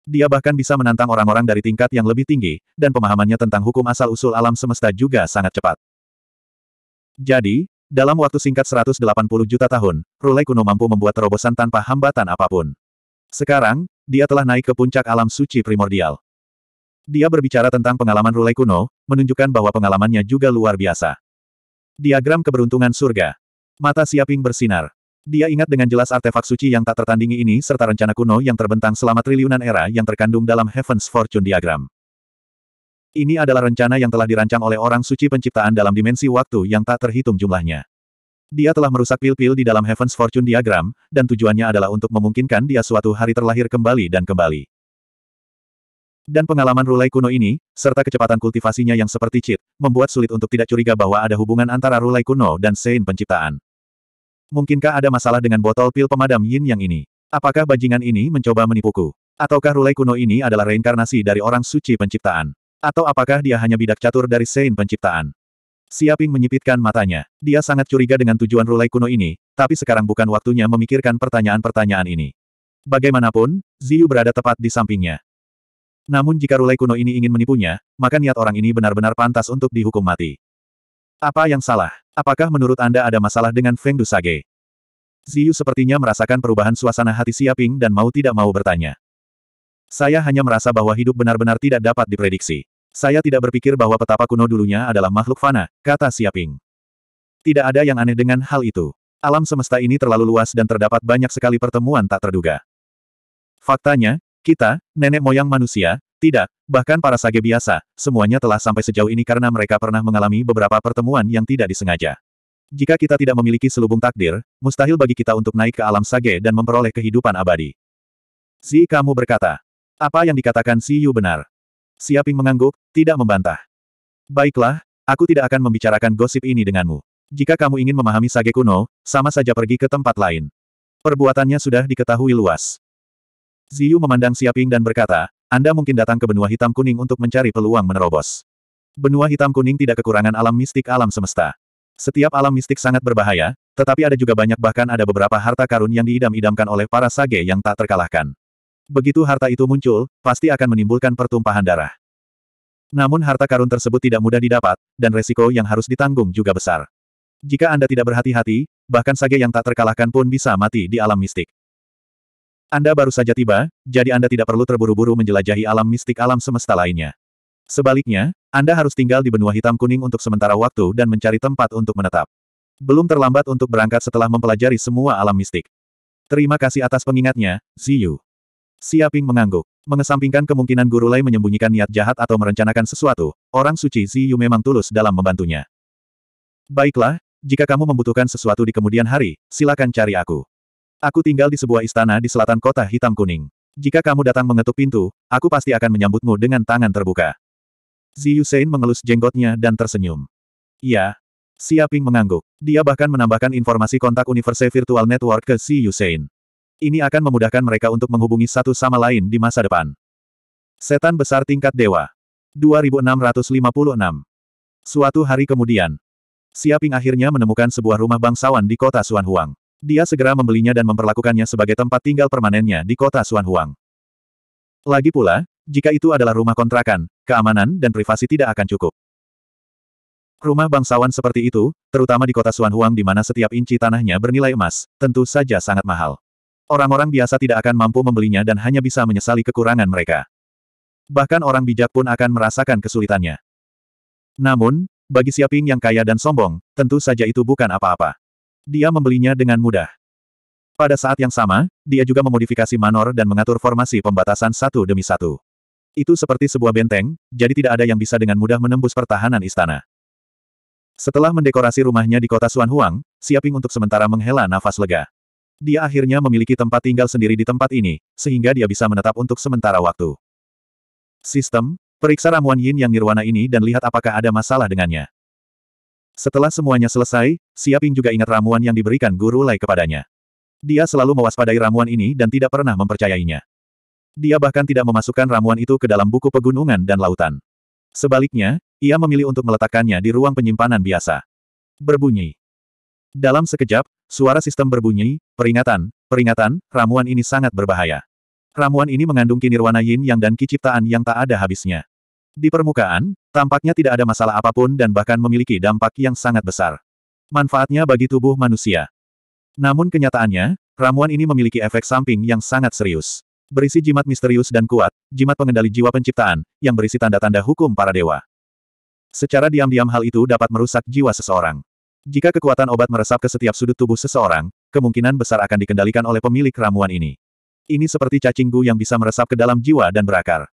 Dia bahkan bisa menantang orang-orang dari tingkat yang lebih tinggi, dan pemahamannya tentang hukum asal-usul alam semesta juga sangat cepat. Jadi, dalam waktu singkat 180 juta tahun, Rulai kuno mampu membuat terobosan tanpa hambatan apapun. Sekarang, dia telah naik ke puncak alam suci primordial. Dia berbicara tentang pengalaman Rulai kuno, menunjukkan bahwa pengalamannya juga luar biasa. Diagram keberuntungan surga. Mata Siaping bersinar. Dia ingat dengan jelas artefak suci yang tak tertandingi ini serta rencana kuno yang terbentang selama triliunan era yang terkandung dalam Heaven's Fortune Diagram. Ini adalah rencana yang telah dirancang oleh orang suci penciptaan dalam dimensi waktu yang tak terhitung jumlahnya. Dia telah merusak pil-pil di dalam Heaven's Fortune Diagram, dan tujuannya adalah untuk memungkinkan dia suatu hari terlahir kembali dan kembali. Dan pengalaman Rulai kuno ini, serta kecepatan kultivasinya yang seperti cheat, membuat sulit untuk tidak curiga bahwa ada hubungan antara Rulai kuno dan Sein penciptaan. Mungkinkah ada masalah dengan botol pil pemadam yin yang ini? Apakah bajingan ini mencoba menipuku? Ataukah Rulai kuno ini adalah reinkarnasi dari orang suci penciptaan? Atau apakah dia hanya bidak catur dari Sein penciptaan? Siaping menyipitkan matanya. Dia sangat curiga dengan tujuan rulai kuno ini, tapi sekarang bukan waktunya memikirkan pertanyaan-pertanyaan ini. Bagaimanapun, Ziyu berada tepat di sampingnya. Namun jika rulai kuno ini ingin menipunya, maka niat orang ini benar-benar pantas untuk dihukum mati. Apa yang salah? Apakah menurut Anda ada masalah dengan Feng Dusage? Ziyu sepertinya merasakan perubahan suasana hati Siaping dan mau tidak mau bertanya. Saya hanya merasa bahwa hidup benar-benar tidak dapat diprediksi. Saya tidak berpikir bahwa petapa kuno dulunya adalah makhluk fana, kata Siaping. Tidak ada yang aneh dengan hal itu. Alam semesta ini terlalu luas dan terdapat banyak sekali pertemuan tak terduga. Faktanya, kita, nenek moyang manusia, tidak, bahkan para sage biasa, semuanya telah sampai sejauh ini karena mereka pernah mengalami beberapa pertemuan yang tidak disengaja. Jika kita tidak memiliki selubung takdir, mustahil bagi kita untuk naik ke alam sage dan memperoleh kehidupan abadi. Si kamu berkata, apa yang dikatakan Si Yu benar. Siaping mengangguk, tidak membantah. Baiklah, aku tidak akan membicarakan gosip ini denganmu. Jika kamu ingin memahami Sage kuno, sama saja pergi ke tempat lain. Perbuatannya sudah diketahui luas. Ziyu memandang Siaping dan berkata, Anda mungkin datang ke benua hitam kuning untuk mencari peluang menerobos. Benua hitam kuning tidak kekurangan alam mistik alam semesta. Setiap alam mistik sangat berbahaya, tetapi ada juga banyak bahkan ada beberapa harta karun yang diidam-idamkan oleh para sage yang tak terkalahkan. Begitu harta itu muncul, pasti akan menimbulkan pertumpahan darah. Namun harta karun tersebut tidak mudah didapat, dan resiko yang harus ditanggung juga besar. Jika Anda tidak berhati-hati, bahkan sage yang tak terkalahkan pun bisa mati di alam mistik. Anda baru saja tiba, jadi Anda tidak perlu terburu-buru menjelajahi alam mistik alam semesta lainnya. Sebaliknya, Anda harus tinggal di benua hitam kuning untuk sementara waktu dan mencari tempat untuk menetap. Belum terlambat untuk berangkat setelah mempelajari semua alam mistik. Terima kasih atas pengingatnya, See you. Siaping mengangguk. Mengesampingkan kemungkinan Guru Lai menyembunyikan niat jahat atau merencanakan sesuatu, orang suci Ziyu memang tulus dalam membantunya. Baiklah, jika kamu membutuhkan sesuatu di kemudian hari, silakan cari aku. Aku tinggal di sebuah istana di selatan kota Hitam Kuning. Jika kamu datang mengetuk pintu, aku pasti akan menyambutmu dengan tangan terbuka. Ziyu Sein mengelus jenggotnya dan tersenyum. Iya. Siaping mengangguk. Dia bahkan menambahkan informasi kontak Universe Virtual Network ke Ziyu Sein. Ini akan memudahkan mereka untuk menghubungi satu sama lain di masa depan. Setan Besar Tingkat Dewa 2656 Suatu hari kemudian, Siaping akhirnya menemukan sebuah rumah bangsawan di kota Suanhuang. Dia segera membelinya dan memperlakukannya sebagai tempat tinggal permanennya di kota Suanhuang. Lagi pula, jika itu adalah rumah kontrakan, keamanan dan privasi tidak akan cukup. Rumah bangsawan seperti itu, terutama di kota Suanhuang di mana setiap inci tanahnya bernilai emas, tentu saja sangat mahal. Orang-orang biasa tidak akan mampu membelinya dan hanya bisa menyesali kekurangan mereka. Bahkan orang bijak pun akan merasakan kesulitannya. Namun, bagi Siaping yang kaya dan sombong, tentu saja itu bukan apa-apa. Dia membelinya dengan mudah. Pada saat yang sama, dia juga memodifikasi manor dan mengatur formasi pembatasan satu demi satu. Itu seperti sebuah benteng, jadi tidak ada yang bisa dengan mudah menembus pertahanan istana. Setelah mendekorasi rumahnya di kota Suanhuang, Siaping untuk sementara menghela nafas lega. Dia akhirnya memiliki tempat tinggal sendiri di tempat ini, sehingga dia bisa menetap untuk sementara waktu. Sistem, periksa ramuan yin yang nirwana ini dan lihat apakah ada masalah dengannya. Setelah semuanya selesai, Siaping juga ingat ramuan yang diberikan Guru Lai kepadanya. Dia selalu mewaspadai ramuan ini dan tidak pernah mempercayainya. Dia bahkan tidak memasukkan ramuan itu ke dalam buku pegunungan dan lautan. Sebaliknya, ia memilih untuk meletakkannya di ruang penyimpanan biasa. Berbunyi. Dalam sekejap, suara sistem berbunyi, peringatan, peringatan, ramuan ini sangat berbahaya. Ramuan ini mengandung kinirwana yin yang dan kiciptaan yang tak ada habisnya. Di permukaan, tampaknya tidak ada masalah apapun dan bahkan memiliki dampak yang sangat besar. Manfaatnya bagi tubuh manusia. Namun kenyataannya, ramuan ini memiliki efek samping yang sangat serius. Berisi jimat misterius dan kuat, jimat pengendali jiwa penciptaan, yang berisi tanda-tanda hukum para dewa. Secara diam-diam hal itu dapat merusak jiwa seseorang. Jika kekuatan obat meresap ke setiap sudut tubuh seseorang, kemungkinan besar akan dikendalikan oleh pemilik ramuan ini. Ini seperti cacing gu yang bisa meresap ke dalam jiwa dan berakar.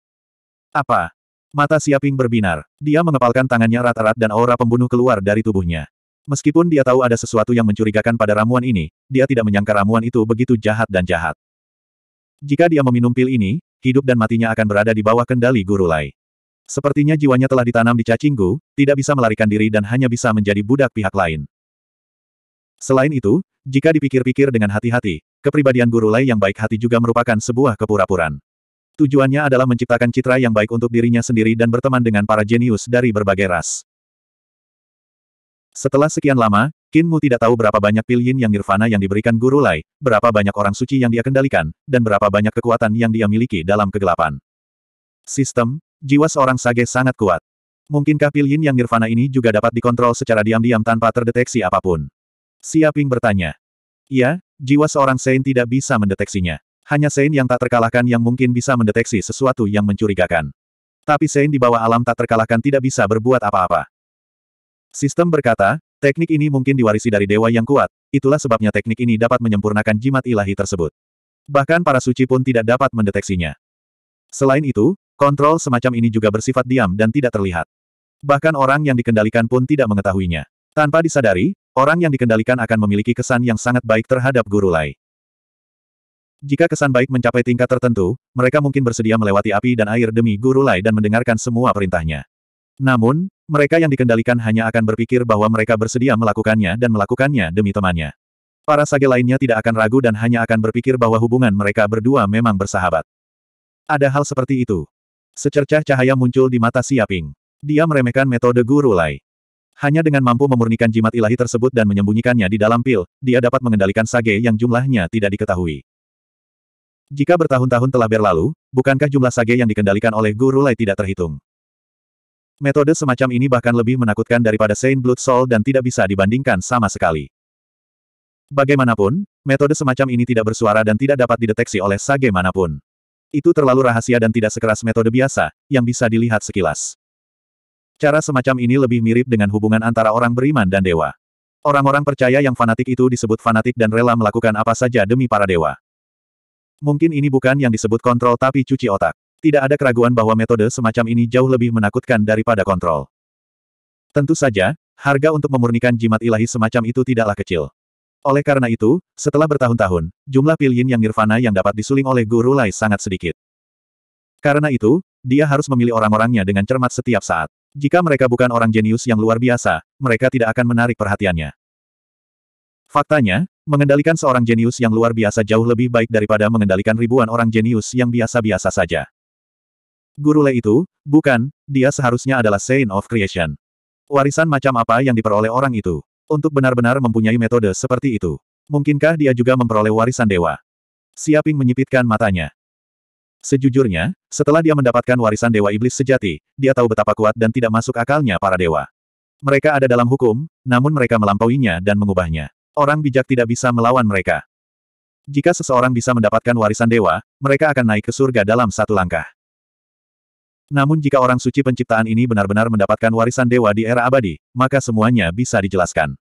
Apa? Mata Siaping berbinar. Dia mengepalkan tangannya rata rata dan aura pembunuh keluar dari tubuhnya. Meskipun dia tahu ada sesuatu yang mencurigakan pada ramuan ini, dia tidak menyangka ramuan itu begitu jahat dan jahat. Jika dia meminum pil ini, hidup dan matinya akan berada di bawah kendali Guru lain. Sepertinya jiwanya telah ditanam di cacingku, tidak bisa melarikan diri dan hanya bisa menjadi budak pihak lain. Selain itu, jika dipikir-pikir dengan hati-hati, kepribadian Guru Lai yang baik hati juga merupakan sebuah kepura-puran. Tujuannya adalah menciptakan citra yang baik untuk dirinya sendiri dan berteman dengan para jenius dari berbagai ras. Setelah sekian lama, Kinmu tidak tahu berapa banyak pilihan yang nirvana yang diberikan Guru Lai, berapa banyak orang suci yang dia kendalikan, dan berapa banyak kekuatan yang dia miliki dalam kegelapan. Sistem, Jiwa seorang sage sangat kuat. Mungkinkah Pil Yin yang nirvana ini juga dapat dikontrol secara diam-diam tanpa terdeteksi apapun? Siaping bertanya. Iya, jiwa seorang Sein tidak bisa mendeteksinya. Hanya Sein yang tak terkalahkan yang mungkin bisa mendeteksi sesuatu yang mencurigakan. Tapi Sein di bawah alam tak terkalahkan tidak bisa berbuat apa-apa. Sistem berkata, teknik ini mungkin diwarisi dari dewa yang kuat, itulah sebabnya teknik ini dapat menyempurnakan jimat ilahi tersebut. Bahkan para suci pun tidak dapat mendeteksinya. Selain itu, Kontrol semacam ini juga bersifat diam dan tidak terlihat. Bahkan orang yang dikendalikan pun tidak mengetahuinya. Tanpa disadari, orang yang dikendalikan akan memiliki kesan yang sangat baik terhadap guru Lai. Jika kesan baik mencapai tingkat tertentu, mereka mungkin bersedia melewati api dan air demi guru Lai dan mendengarkan semua perintahnya. Namun, mereka yang dikendalikan hanya akan berpikir bahwa mereka bersedia melakukannya dan melakukannya demi temannya. Para sage lainnya tidak akan ragu dan hanya akan berpikir bahwa hubungan mereka berdua memang bersahabat. Ada hal seperti itu. Secercah cahaya muncul di mata Siaping. Dia meremehkan metode guru Lai. Hanya dengan mampu memurnikan jimat ilahi tersebut dan menyembunyikannya di dalam pil, dia dapat mengendalikan sage yang jumlahnya tidak diketahui. Jika bertahun-tahun telah berlalu, bukankah jumlah sage yang dikendalikan oleh guru Lai tidak terhitung? Metode semacam ini bahkan lebih menakutkan daripada Saint Blood Soul dan tidak bisa dibandingkan sama sekali. Bagaimanapun, metode semacam ini tidak bersuara dan tidak dapat dideteksi oleh sage manapun. Itu terlalu rahasia dan tidak sekeras metode biasa, yang bisa dilihat sekilas. Cara semacam ini lebih mirip dengan hubungan antara orang beriman dan dewa. Orang-orang percaya yang fanatik itu disebut fanatik dan rela melakukan apa saja demi para dewa. Mungkin ini bukan yang disebut kontrol tapi cuci otak. Tidak ada keraguan bahwa metode semacam ini jauh lebih menakutkan daripada kontrol. Tentu saja, harga untuk memurnikan jimat ilahi semacam itu tidaklah kecil. Oleh karena itu, setelah bertahun-tahun, jumlah pilihan yang nirvana yang dapat disuling oleh Guru Lai sangat sedikit. Karena itu, dia harus memilih orang-orangnya dengan cermat setiap saat. Jika mereka bukan orang jenius yang luar biasa, mereka tidak akan menarik perhatiannya. Faktanya, mengendalikan seorang jenius yang luar biasa jauh lebih baik daripada mengendalikan ribuan orang jenius yang biasa-biasa saja. Guru Lei itu, bukan, dia seharusnya adalah Saint of Creation. Warisan macam apa yang diperoleh orang itu? Untuk benar-benar mempunyai metode seperti itu. Mungkinkah dia juga memperoleh warisan dewa? Siaping menyipitkan matanya. Sejujurnya, setelah dia mendapatkan warisan Dewa Iblis sejati, dia tahu betapa kuat dan tidak masuk akalnya para dewa. Mereka ada dalam hukum, namun mereka melampauinya dan mengubahnya. Orang bijak tidak bisa melawan mereka. Jika seseorang bisa mendapatkan warisan dewa, mereka akan naik ke surga dalam satu langkah. Namun jika orang suci penciptaan ini benar-benar mendapatkan warisan dewa di era abadi, maka semuanya bisa dijelaskan.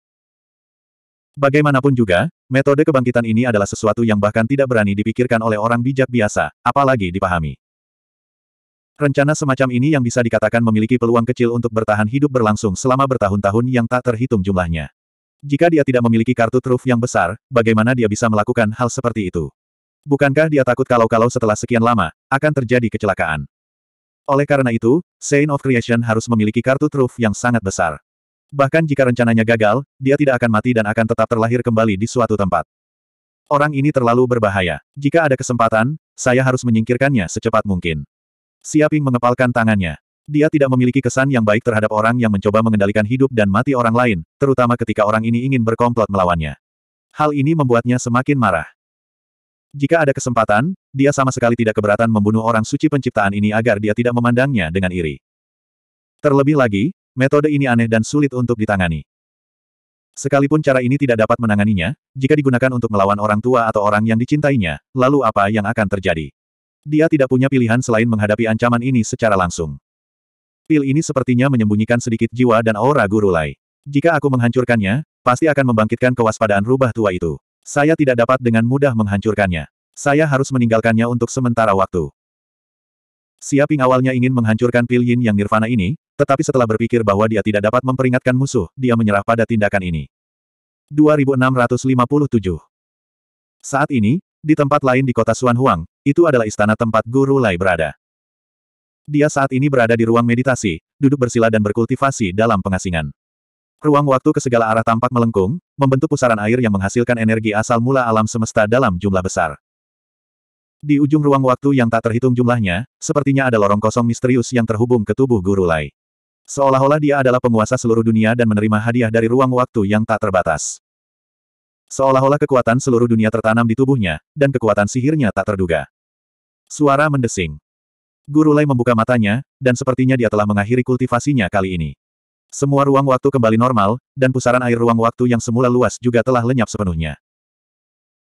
Bagaimanapun juga, metode kebangkitan ini adalah sesuatu yang bahkan tidak berani dipikirkan oleh orang bijak biasa, apalagi dipahami. Rencana semacam ini yang bisa dikatakan memiliki peluang kecil untuk bertahan hidup berlangsung selama bertahun-tahun yang tak terhitung jumlahnya. Jika dia tidak memiliki kartu truf yang besar, bagaimana dia bisa melakukan hal seperti itu? Bukankah dia takut kalau-kalau setelah sekian lama, akan terjadi kecelakaan? Oleh karena itu, Saint of Creation harus memiliki kartu truf yang sangat besar. Bahkan jika rencananya gagal, dia tidak akan mati dan akan tetap terlahir kembali di suatu tempat. Orang ini terlalu berbahaya. Jika ada kesempatan, saya harus menyingkirkannya secepat mungkin. Siaping mengepalkan tangannya. Dia tidak memiliki kesan yang baik terhadap orang yang mencoba mengendalikan hidup dan mati orang lain, terutama ketika orang ini ingin berkomplot melawannya. Hal ini membuatnya semakin marah. Jika ada kesempatan, dia sama sekali tidak keberatan membunuh orang suci penciptaan ini agar dia tidak memandangnya dengan iri. Terlebih lagi, metode ini aneh dan sulit untuk ditangani. Sekalipun cara ini tidak dapat menanganinya, jika digunakan untuk melawan orang tua atau orang yang dicintainya, lalu apa yang akan terjadi? Dia tidak punya pilihan selain menghadapi ancaman ini secara langsung. Pil ini sepertinya menyembunyikan sedikit jiwa dan aura guru Lai. Jika aku menghancurkannya, pasti akan membangkitkan kewaspadaan rubah tua itu. Saya tidak dapat dengan mudah menghancurkannya. Saya harus meninggalkannya untuk sementara waktu. Siaping awalnya ingin menghancurkan Pil Yin yang nirvana ini, tetapi setelah berpikir bahwa dia tidak dapat memperingatkan musuh, dia menyerah pada tindakan ini. 2657 Saat ini, di tempat lain di kota Xuanhuang, itu adalah istana tempat Guru Lai berada. Dia saat ini berada di ruang meditasi, duduk bersila dan berkultivasi dalam pengasingan. Ruang waktu ke segala arah tampak melengkung, membentuk pusaran air yang menghasilkan energi asal mula alam semesta dalam jumlah besar. Di ujung ruang waktu yang tak terhitung jumlahnya, sepertinya ada lorong kosong misterius yang terhubung ke tubuh Guru Lai. Seolah-olah dia adalah penguasa seluruh dunia dan menerima hadiah dari ruang waktu yang tak terbatas. Seolah-olah kekuatan seluruh dunia tertanam di tubuhnya, dan kekuatan sihirnya tak terduga. Suara mendesing. Guru Lai membuka matanya, dan sepertinya dia telah mengakhiri kultivasinya kali ini. Semua ruang waktu kembali normal, dan pusaran air ruang waktu yang semula luas juga telah lenyap sepenuhnya.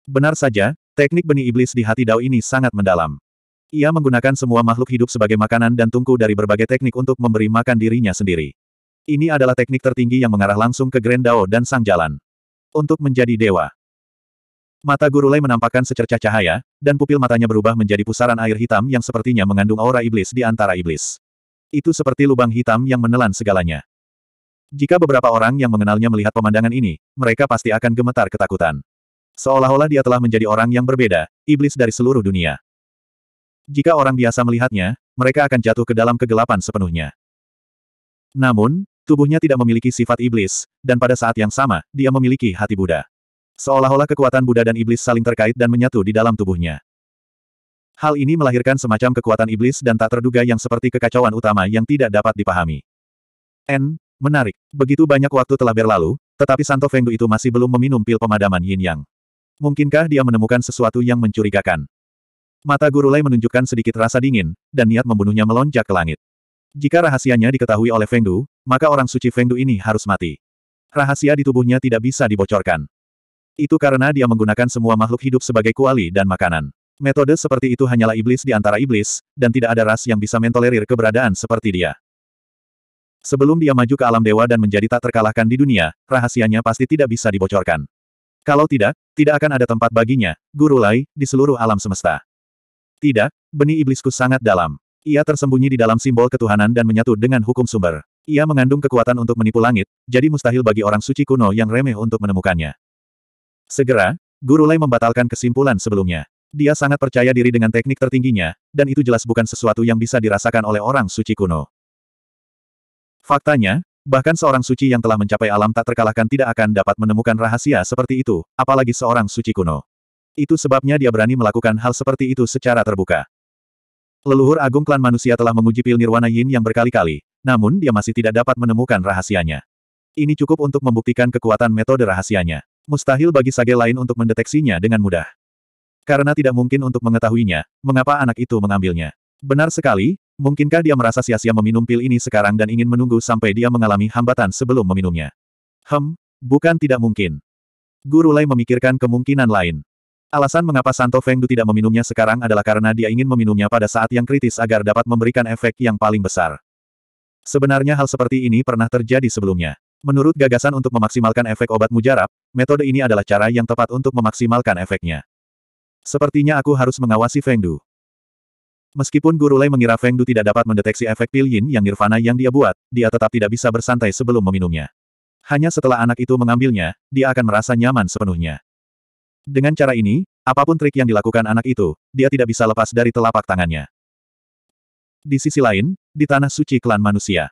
Benar saja, teknik benih iblis di hati Dao ini sangat mendalam. Ia menggunakan semua makhluk hidup sebagai makanan dan tungku dari berbagai teknik untuk memberi makan dirinya sendiri. Ini adalah teknik tertinggi yang mengarah langsung ke Grand Dao dan Sang Jalan. Untuk menjadi dewa. Mata Guru Lei menampakkan secercah cahaya, dan pupil matanya berubah menjadi pusaran air hitam yang sepertinya mengandung aura iblis di antara iblis. Itu seperti lubang hitam yang menelan segalanya. Jika beberapa orang yang mengenalnya melihat pemandangan ini, mereka pasti akan gemetar ketakutan. Seolah-olah dia telah menjadi orang yang berbeda, iblis dari seluruh dunia. Jika orang biasa melihatnya, mereka akan jatuh ke dalam kegelapan sepenuhnya. Namun, tubuhnya tidak memiliki sifat iblis, dan pada saat yang sama, dia memiliki hati Buddha. Seolah-olah kekuatan Buddha dan iblis saling terkait dan menyatu di dalam tubuhnya. Hal ini melahirkan semacam kekuatan iblis dan tak terduga yang seperti kekacauan utama yang tidak dapat dipahami. N, Menarik, begitu banyak waktu telah berlalu, tetapi Santo Fengdu itu masih belum meminum pil pemadaman yin yang. Mungkinkah dia menemukan sesuatu yang mencurigakan? Mata Guru Lei menunjukkan sedikit rasa dingin, dan niat membunuhnya melonjak ke langit. Jika rahasianya diketahui oleh Fengdu, maka orang suci Fengdu ini harus mati. Rahasia di tubuhnya tidak bisa dibocorkan. Itu karena dia menggunakan semua makhluk hidup sebagai kuali dan makanan. Metode seperti itu hanyalah iblis di antara iblis, dan tidak ada ras yang bisa mentolerir keberadaan seperti dia. Sebelum dia maju ke alam dewa dan menjadi tak terkalahkan di dunia, rahasianya pasti tidak bisa dibocorkan. Kalau tidak, tidak akan ada tempat baginya, Guru Lai, di seluruh alam semesta. Tidak, benih iblisku sangat dalam. Ia tersembunyi di dalam simbol ketuhanan dan menyatu dengan hukum sumber. Ia mengandung kekuatan untuk menipu langit, jadi mustahil bagi orang suci kuno yang remeh untuk menemukannya. Segera, Guru Lai membatalkan kesimpulan sebelumnya. Dia sangat percaya diri dengan teknik tertingginya, dan itu jelas bukan sesuatu yang bisa dirasakan oleh orang suci kuno. Faktanya, bahkan seorang suci yang telah mencapai alam tak terkalahkan tidak akan dapat menemukan rahasia seperti itu, apalagi seorang suci kuno. Itu sebabnya dia berani melakukan hal seperti itu secara terbuka. Leluhur agung klan manusia telah menguji pil nirwana yin yang berkali-kali, namun dia masih tidak dapat menemukan rahasianya. Ini cukup untuk membuktikan kekuatan metode rahasianya. Mustahil bagi sage lain untuk mendeteksinya dengan mudah. Karena tidak mungkin untuk mengetahuinya, mengapa anak itu mengambilnya. Benar sekali, Mungkinkah dia merasa sia-sia meminum pil ini sekarang dan ingin menunggu sampai dia mengalami hambatan sebelum meminumnya? Hem, bukan tidak mungkin. Guru Lai memikirkan kemungkinan lain. Alasan mengapa Santo Fengdu tidak meminumnya sekarang adalah karena dia ingin meminumnya pada saat yang kritis agar dapat memberikan efek yang paling besar. Sebenarnya hal seperti ini pernah terjadi sebelumnya. Menurut gagasan untuk memaksimalkan efek obat mujarab, metode ini adalah cara yang tepat untuk memaksimalkan efeknya. Sepertinya aku harus mengawasi Fengdu. Meskipun Guru Lei mengira Feng Du tidak dapat mendeteksi efek pil yin yang nirvana yang dia buat, dia tetap tidak bisa bersantai sebelum meminumnya. Hanya setelah anak itu mengambilnya, dia akan merasa nyaman sepenuhnya. Dengan cara ini, apapun trik yang dilakukan anak itu, dia tidak bisa lepas dari telapak tangannya. Di sisi lain, di tanah suci klan manusia.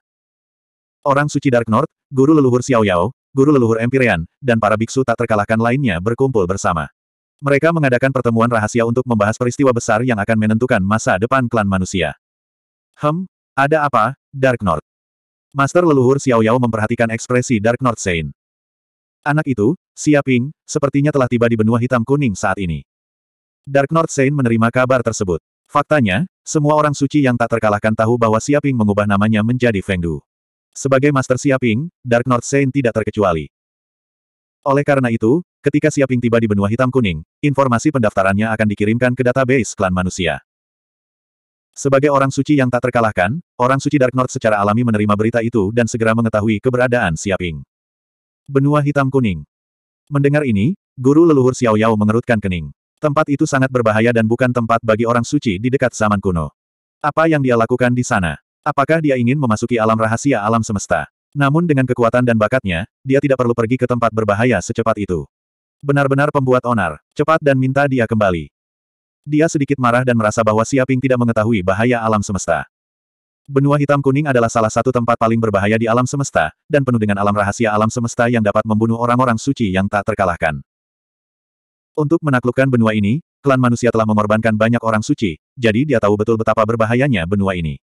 Orang suci Dark North, guru leluhur Xiao Yao, guru leluhur Empyrean, dan para biksu tak terkalahkan lainnya berkumpul bersama. Mereka mengadakan pertemuan rahasia untuk membahas peristiwa besar yang akan menentukan masa depan klan manusia. Hem, ada apa, Dark North? Master leluhur Xiao Yao memperhatikan ekspresi Dark North Sein. Anak itu, Xia Ping, sepertinya telah tiba di benua hitam kuning saat ini. Dark North Sein menerima kabar tersebut. Faktanya, semua orang suci yang tak terkalahkan tahu bahwa Xia Ping mengubah namanya menjadi Feng Du. Sebagai Master Xia Ping, Dark North Sein tidak terkecuali. Oleh karena itu, ketika Siaping tiba di benua hitam kuning, informasi pendaftarannya akan dikirimkan ke database klan manusia. Sebagai orang suci yang tak terkalahkan, orang suci Dark North secara alami menerima berita itu dan segera mengetahui keberadaan Siaping. Benua hitam kuning. Mendengar ini, guru leluhur Xiao Yao mengerutkan kening. Tempat itu sangat berbahaya dan bukan tempat bagi orang suci di dekat zaman kuno. Apa yang dia lakukan di sana? Apakah dia ingin memasuki alam rahasia alam semesta? Namun dengan kekuatan dan bakatnya, dia tidak perlu pergi ke tempat berbahaya secepat itu. Benar-benar pembuat onar, cepat dan minta dia kembali. Dia sedikit marah dan merasa bahwa Siaping tidak mengetahui bahaya alam semesta. Benua hitam kuning adalah salah satu tempat paling berbahaya di alam semesta, dan penuh dengan alam rahasia alam semesta yang dapat membunuh orang-orang suci yang tak terkalahkan. Untuk menaklukkan benua ini, klan manusia telah mengorbankan banyak orang suci, jadi dia tahu betul betapa berbahayanya benua ini.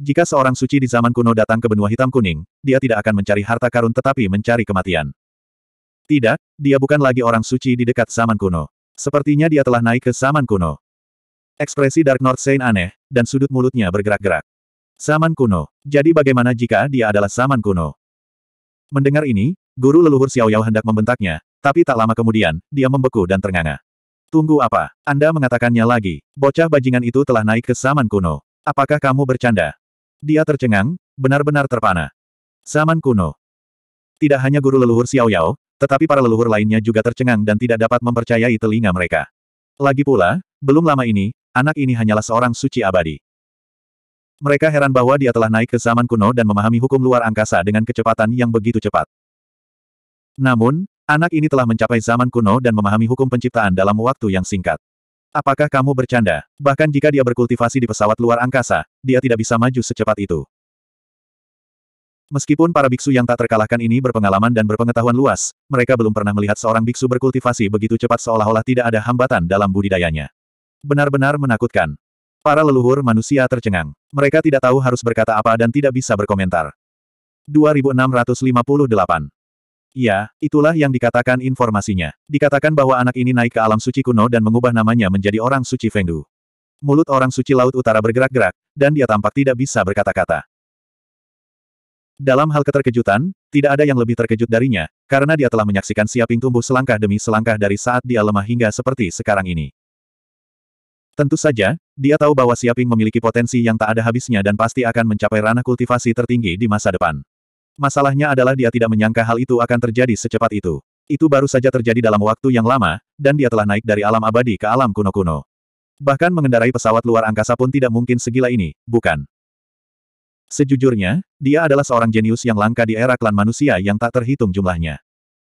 Jika seorang suci di zaman kuno datang ke benua hitam kuning, dia tidak akan mencari harta karun tetapi mencari kematian. Tidak, dia bukan lagi orang suci di dekat zaman kuno. Sepertinya dia telah naik ke zaman kuno. Ekspresi Dark North Saint aneh, dan sudut mulutnya bergerak-gerak. Zaman kuno. Jadi bagaimana jika dia adalah zaman kuno? Mendengar ini, guru leluhur Xiao Yao hendak membentaknya, tapi tak lama kemudian, dia membeku dan ternganga. Tunggu apa? Anda mengatakannya lagi. Bocah bajingan itu telah naik ke zaman kuno. Apakah kamu bercanda? Dia tercengang, benar-benar terpana. Zaman kuno. Tidak hanya guru leluhur Xiao Yao, tetapi para leluhur lainnya juga tercengang dan tidak dapat mempercayai telinga mereka. Lagi pula, belum lama ini, anak ini hanyalah seorang suci abadi. Mereka heran bahwa dia telah naik ke zaman kuno dan memahami hukum luar angkasa dengan kecepatan yang begitu cepat. Namun, anak ini telah mencapai zaman kuno dan memahami hukum penciptaan dalam waktu yang singkat. Apakah kamu bercanda? Bahkan jika dia berkultivasi di pesawat luar angkasa, dia tidak bisa maju secepat itu. Meskipun para biksu yang tak terkalahkan ini berpengalaman dan berpengetahuan luas, mereka belum pernah melihat seorang biksu berkultivasi begitu cepat seolah-olah tidak ada hambatan dalam budidayanya. Benar-benar menakutkan. Para leluhur manusia tercengang. Mereka tidak tahu harus berkata apa dan tidak bisa berkomentar. 2658 Ya, itulah yang dikatakan informasinya. Dikatakan bahwa anak ini naik ke alam suci kuno dan mengubah namanya menjadi orang suci Fengdu. Mulut orang suci Laut Utara bergerak-gerak, dan dia tampak tidak bisa berkata-kata. Dalam hal keterkejutan, tidak ada yang lebih terkejut darinya, karena dia telah menyaksikan Siaping tumbuh selangkah demi selangkah dari saat dia lemah hingga seperti sekarang ini. Tentu saja, dia tahu bahwa Siaping memiliki potensi yang tak ada habisnya dan pasti akan mencapai ranah kultivasi tertinggi di masa depan. Masalahnya adalah dia tidak menyangka hal itu akan terjadi secepat itu. Itu baru saja terjadi dalam waktu yang lama, dan dia telah naik dari alam abadi ke alam kuno-kuno. Bahkan mengendarai pesawat luar angkasa pun tidak mungkin segila ini, bukan? Sejujurnya, dia adalah seorang jenius yang langka di era klan manusia yang tak terhitung jumlahnya.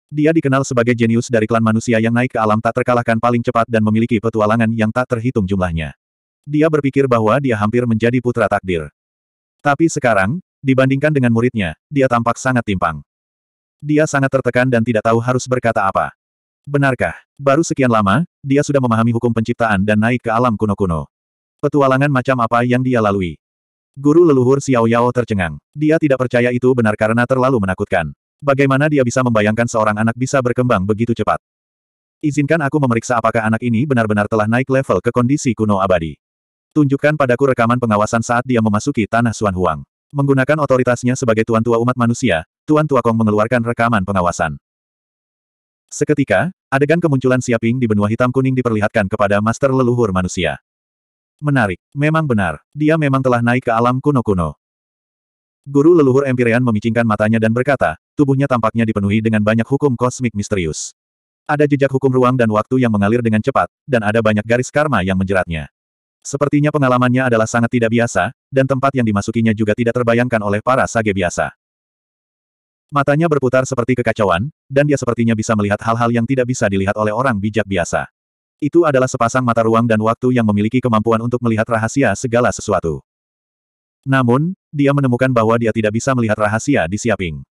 Dia dikenal sebagai jenius dari klan manusia yang naik ke alam tak terkalahkan paling cepat dan memiliki petualangan yang tak terhitung jumlahnya. Dia berpikir bahwa dia hampir menjadi putra takdir. Tapi sekarang, dibandingkan dengan muridnya, dia tampak sangat timpang. Dia sangat tertekan dan tidak tahu harus berkata apa. Benarkah? Baru sekian lama, dia sudah memahami hukum penciptaan dan naik ke alam kuno-kuno. Petualangan macam apa yang dia lalui? Guru leluhur Xiao Yao tercengang. Dia tidak percaya itu benar karena terlalu menakutkan. Bagaimana dia bisa membayangkan seorang anak bisa berkembang begitu cepat? Izinkan aku memeriksa apakah anak ini benar-benar telah naik level ke kondisi kuno abadi. Tunjukkan padaku rekaman pengawasan saat dia memasuki tanah Suan Huang. Menggunakan otoritasnya sebagai tuan tua umat manusia, Tuan Tua Kong mengeluarkan rekaman pengawasan. Seketika, adegan kemunculan Siaping di benua hitam kuning diperlihatkan kepada master leluhur manusia. Menarik, memang benar, dia memang telah naik ke alam kuno-kuno. Guru leluhur Empyrean memicingkan matanya dan berkata, tubuhnya tampaknya dipenuhi dengan banyak hukum kosmik misterius. Ada jejak hukum ruang dan waktu yang mengalir dengan cepat, dan ada banyak garis karma yang menjeratnya. Sepertinya pengalamannya adalah sangat tidak biasa, dan tempat yang dimasukinya juga tidak terbayangkan oleh para sage biasa. Matanya berputar seperti kekacauan, dan dia sepertinya bisa melihat hal-hal yang tidak bisa dilihat oleh orang bijak biasa. Itu adalah sepasang mata ruang dan waktu yang memiliki kemampuan untuk melihat rahasia segala sesuatu. Namun, dia menemukan bahwa dia tidak bisa melihat rahasia di Siaping.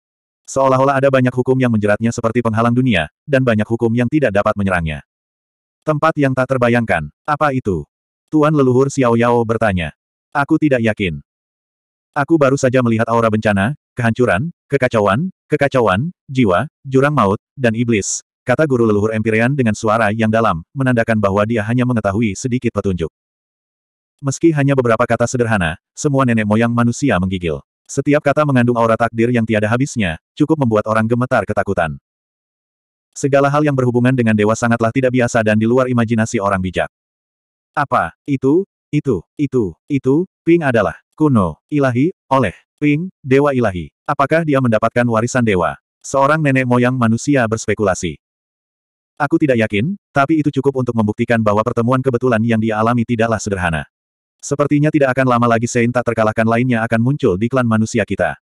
Seolah-olah ada banyak hukum yang menjeratnya seperti penghalang dunia, dan banyak hukum yang tidak dapat menyerangnya. Tempat yang tak terbayangkan, apa itu? Tuan leluhur Xiao Yao bertanya. Aku tidak yakin. Aku baru saja melihat aura bencana, kehancuran, kekacauan, kekacauan, jiwa, jurang maut, dan iblis. Kata guru leluhur Empyrean dengan suara yang dalam, menandakan bahwa dia hanya mengetahui sedikit petunjuk. Meski hanya beberapa kata sederhana, semua nenek moyang manusia menggigil. Setiap kata mengandung aura takdir yang tiada habisnya, cukup membuat orang gemetar ketakutan. Segala hal yang berhubungan dengan dewa sangatlah tidak biasa dan di luar imajinasi orang bijak. Apa, itu, itu, itu, itu, Ping adalah kuno, ilahi, oleh, Ping, dewa ilahi. Apakah dia mendapatkan warisan dewa? Seorang nenek moyang manusia berspekulasi. Aku tidak yakin, tapi itu cukup untuk membuktikan bahwa pertemuan kebetulan yang dia alami tidaklah sederhana. Sepertinya tidak akan lama lagi Sein tak terkalahkan lainnya akan muncul di klan manusia kita.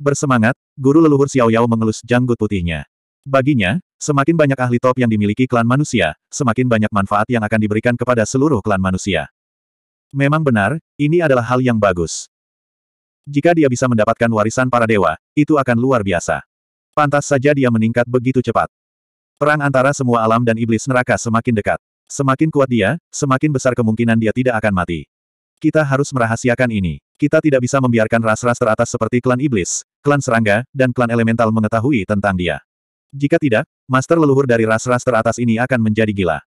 Bersemangat, guru leluhur Xiao Yao mengelus janggut putihnya. Baginya, semakin banyak ahli top yang dimiliki klan manusia, semakin banyak manfaat yang akan diberikan kepada seluruh klan manusia. Memang benar, ini adalah hal yang bagus. Jika dia bisa mendapatkan warisan para dewa, itu akan luar biasa. Pantas saja dia meningkat begitu cepat. Perang antara semua alam dan iblis neraka semakin dekat. Semakin kuat dia, semakin besar kemungkinan dia tidak akan mati. Kita harus merahasiakan ini. Kita tidak bisa membiarkan ras-ras teratas seperti klan iblis, klan serangga, dan klan elemental mengetahui tentang dia. Jika tidak, master leluhur dari ras-ras teratas ini akan menjadi gila.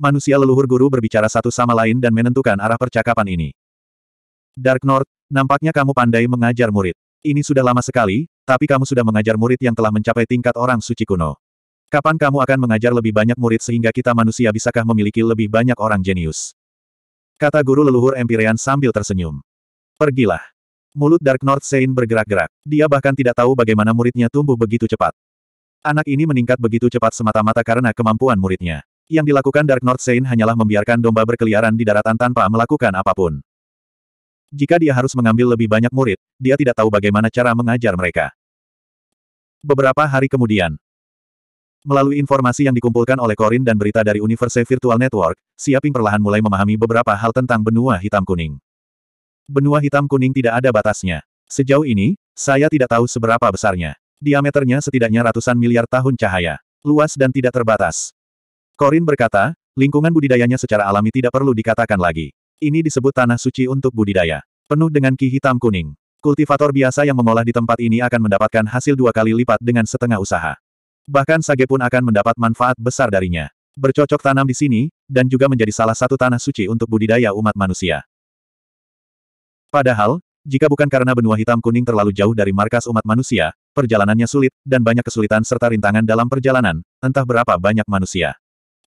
Manusia leluhur guru berbicara satu sama lain dan menentukan arah percakapan ini. Dark North, nampaknya kamu pandai mengajar murid. Ini sudah lama sekali, tapi kamu sudah mengajar murid yang telah mencapai tingkat orang suci kuno. Kapan kamu akan mengajar lebih banyak murid sehingga kita manusia bisakah memiliki lebih banyak orang jenius? Kata guru leluhur Empyrean sambil tersenyum. Pergilah. Mulut Dark North Sein bergerak-gerak. Dia bahkan tidak tahu bagaimana muridnya tumbuh begitu cepat. Anak ini meningkat begitu cepat semata-mata karena kemampuan muridnya. Yang dilakukan Dark North Saint hanyalah membiarkan domba berkeliaran di daratan tanpa melakukan apapun. Jika dia harus mengambil lebih banyak murid, dia tidak tahu bagaimana cara mengajar mereka. Beberapa hari kemudian, melalui informasi yang dikumpulkan oleh Corin dan berita dari Universe Virtual Network, Siaping perlahan mulai memahami beberapa hal tentang benua hitam kuning. Benua hitam kuning tidak ada batasnya. Sejauh ini, saya tidak tahu seberapa besarnya. Diameternya setidaknya ratusan miliar tahun cahaya. Luas dan tidak terbatas. Korin berkata, lingkungan budidayanya secara alami tidak perlu dikatakan lagi. Ini disebut tanah suci untuk budidaya. Penuh dengan ki hitam kuning. Kultivator biasa yang mengolah di tempat ini akan mendapatkan hasil dua kali lipat dengan setengah usaha. Bahkan sage pun akan mendapat manfaat besar darinya. Bercocok tanam di sini, dan juga menjadi salah satu tanah suci untuk budidaya umat manusia. Padahal, jika bukan karena benua hitam kuning terlalu jauh dari markas umat manusia, perjalanannya sulit, dan banyak kesulitan serta rintangan dalam perjalanan, entah berapa banyak manusia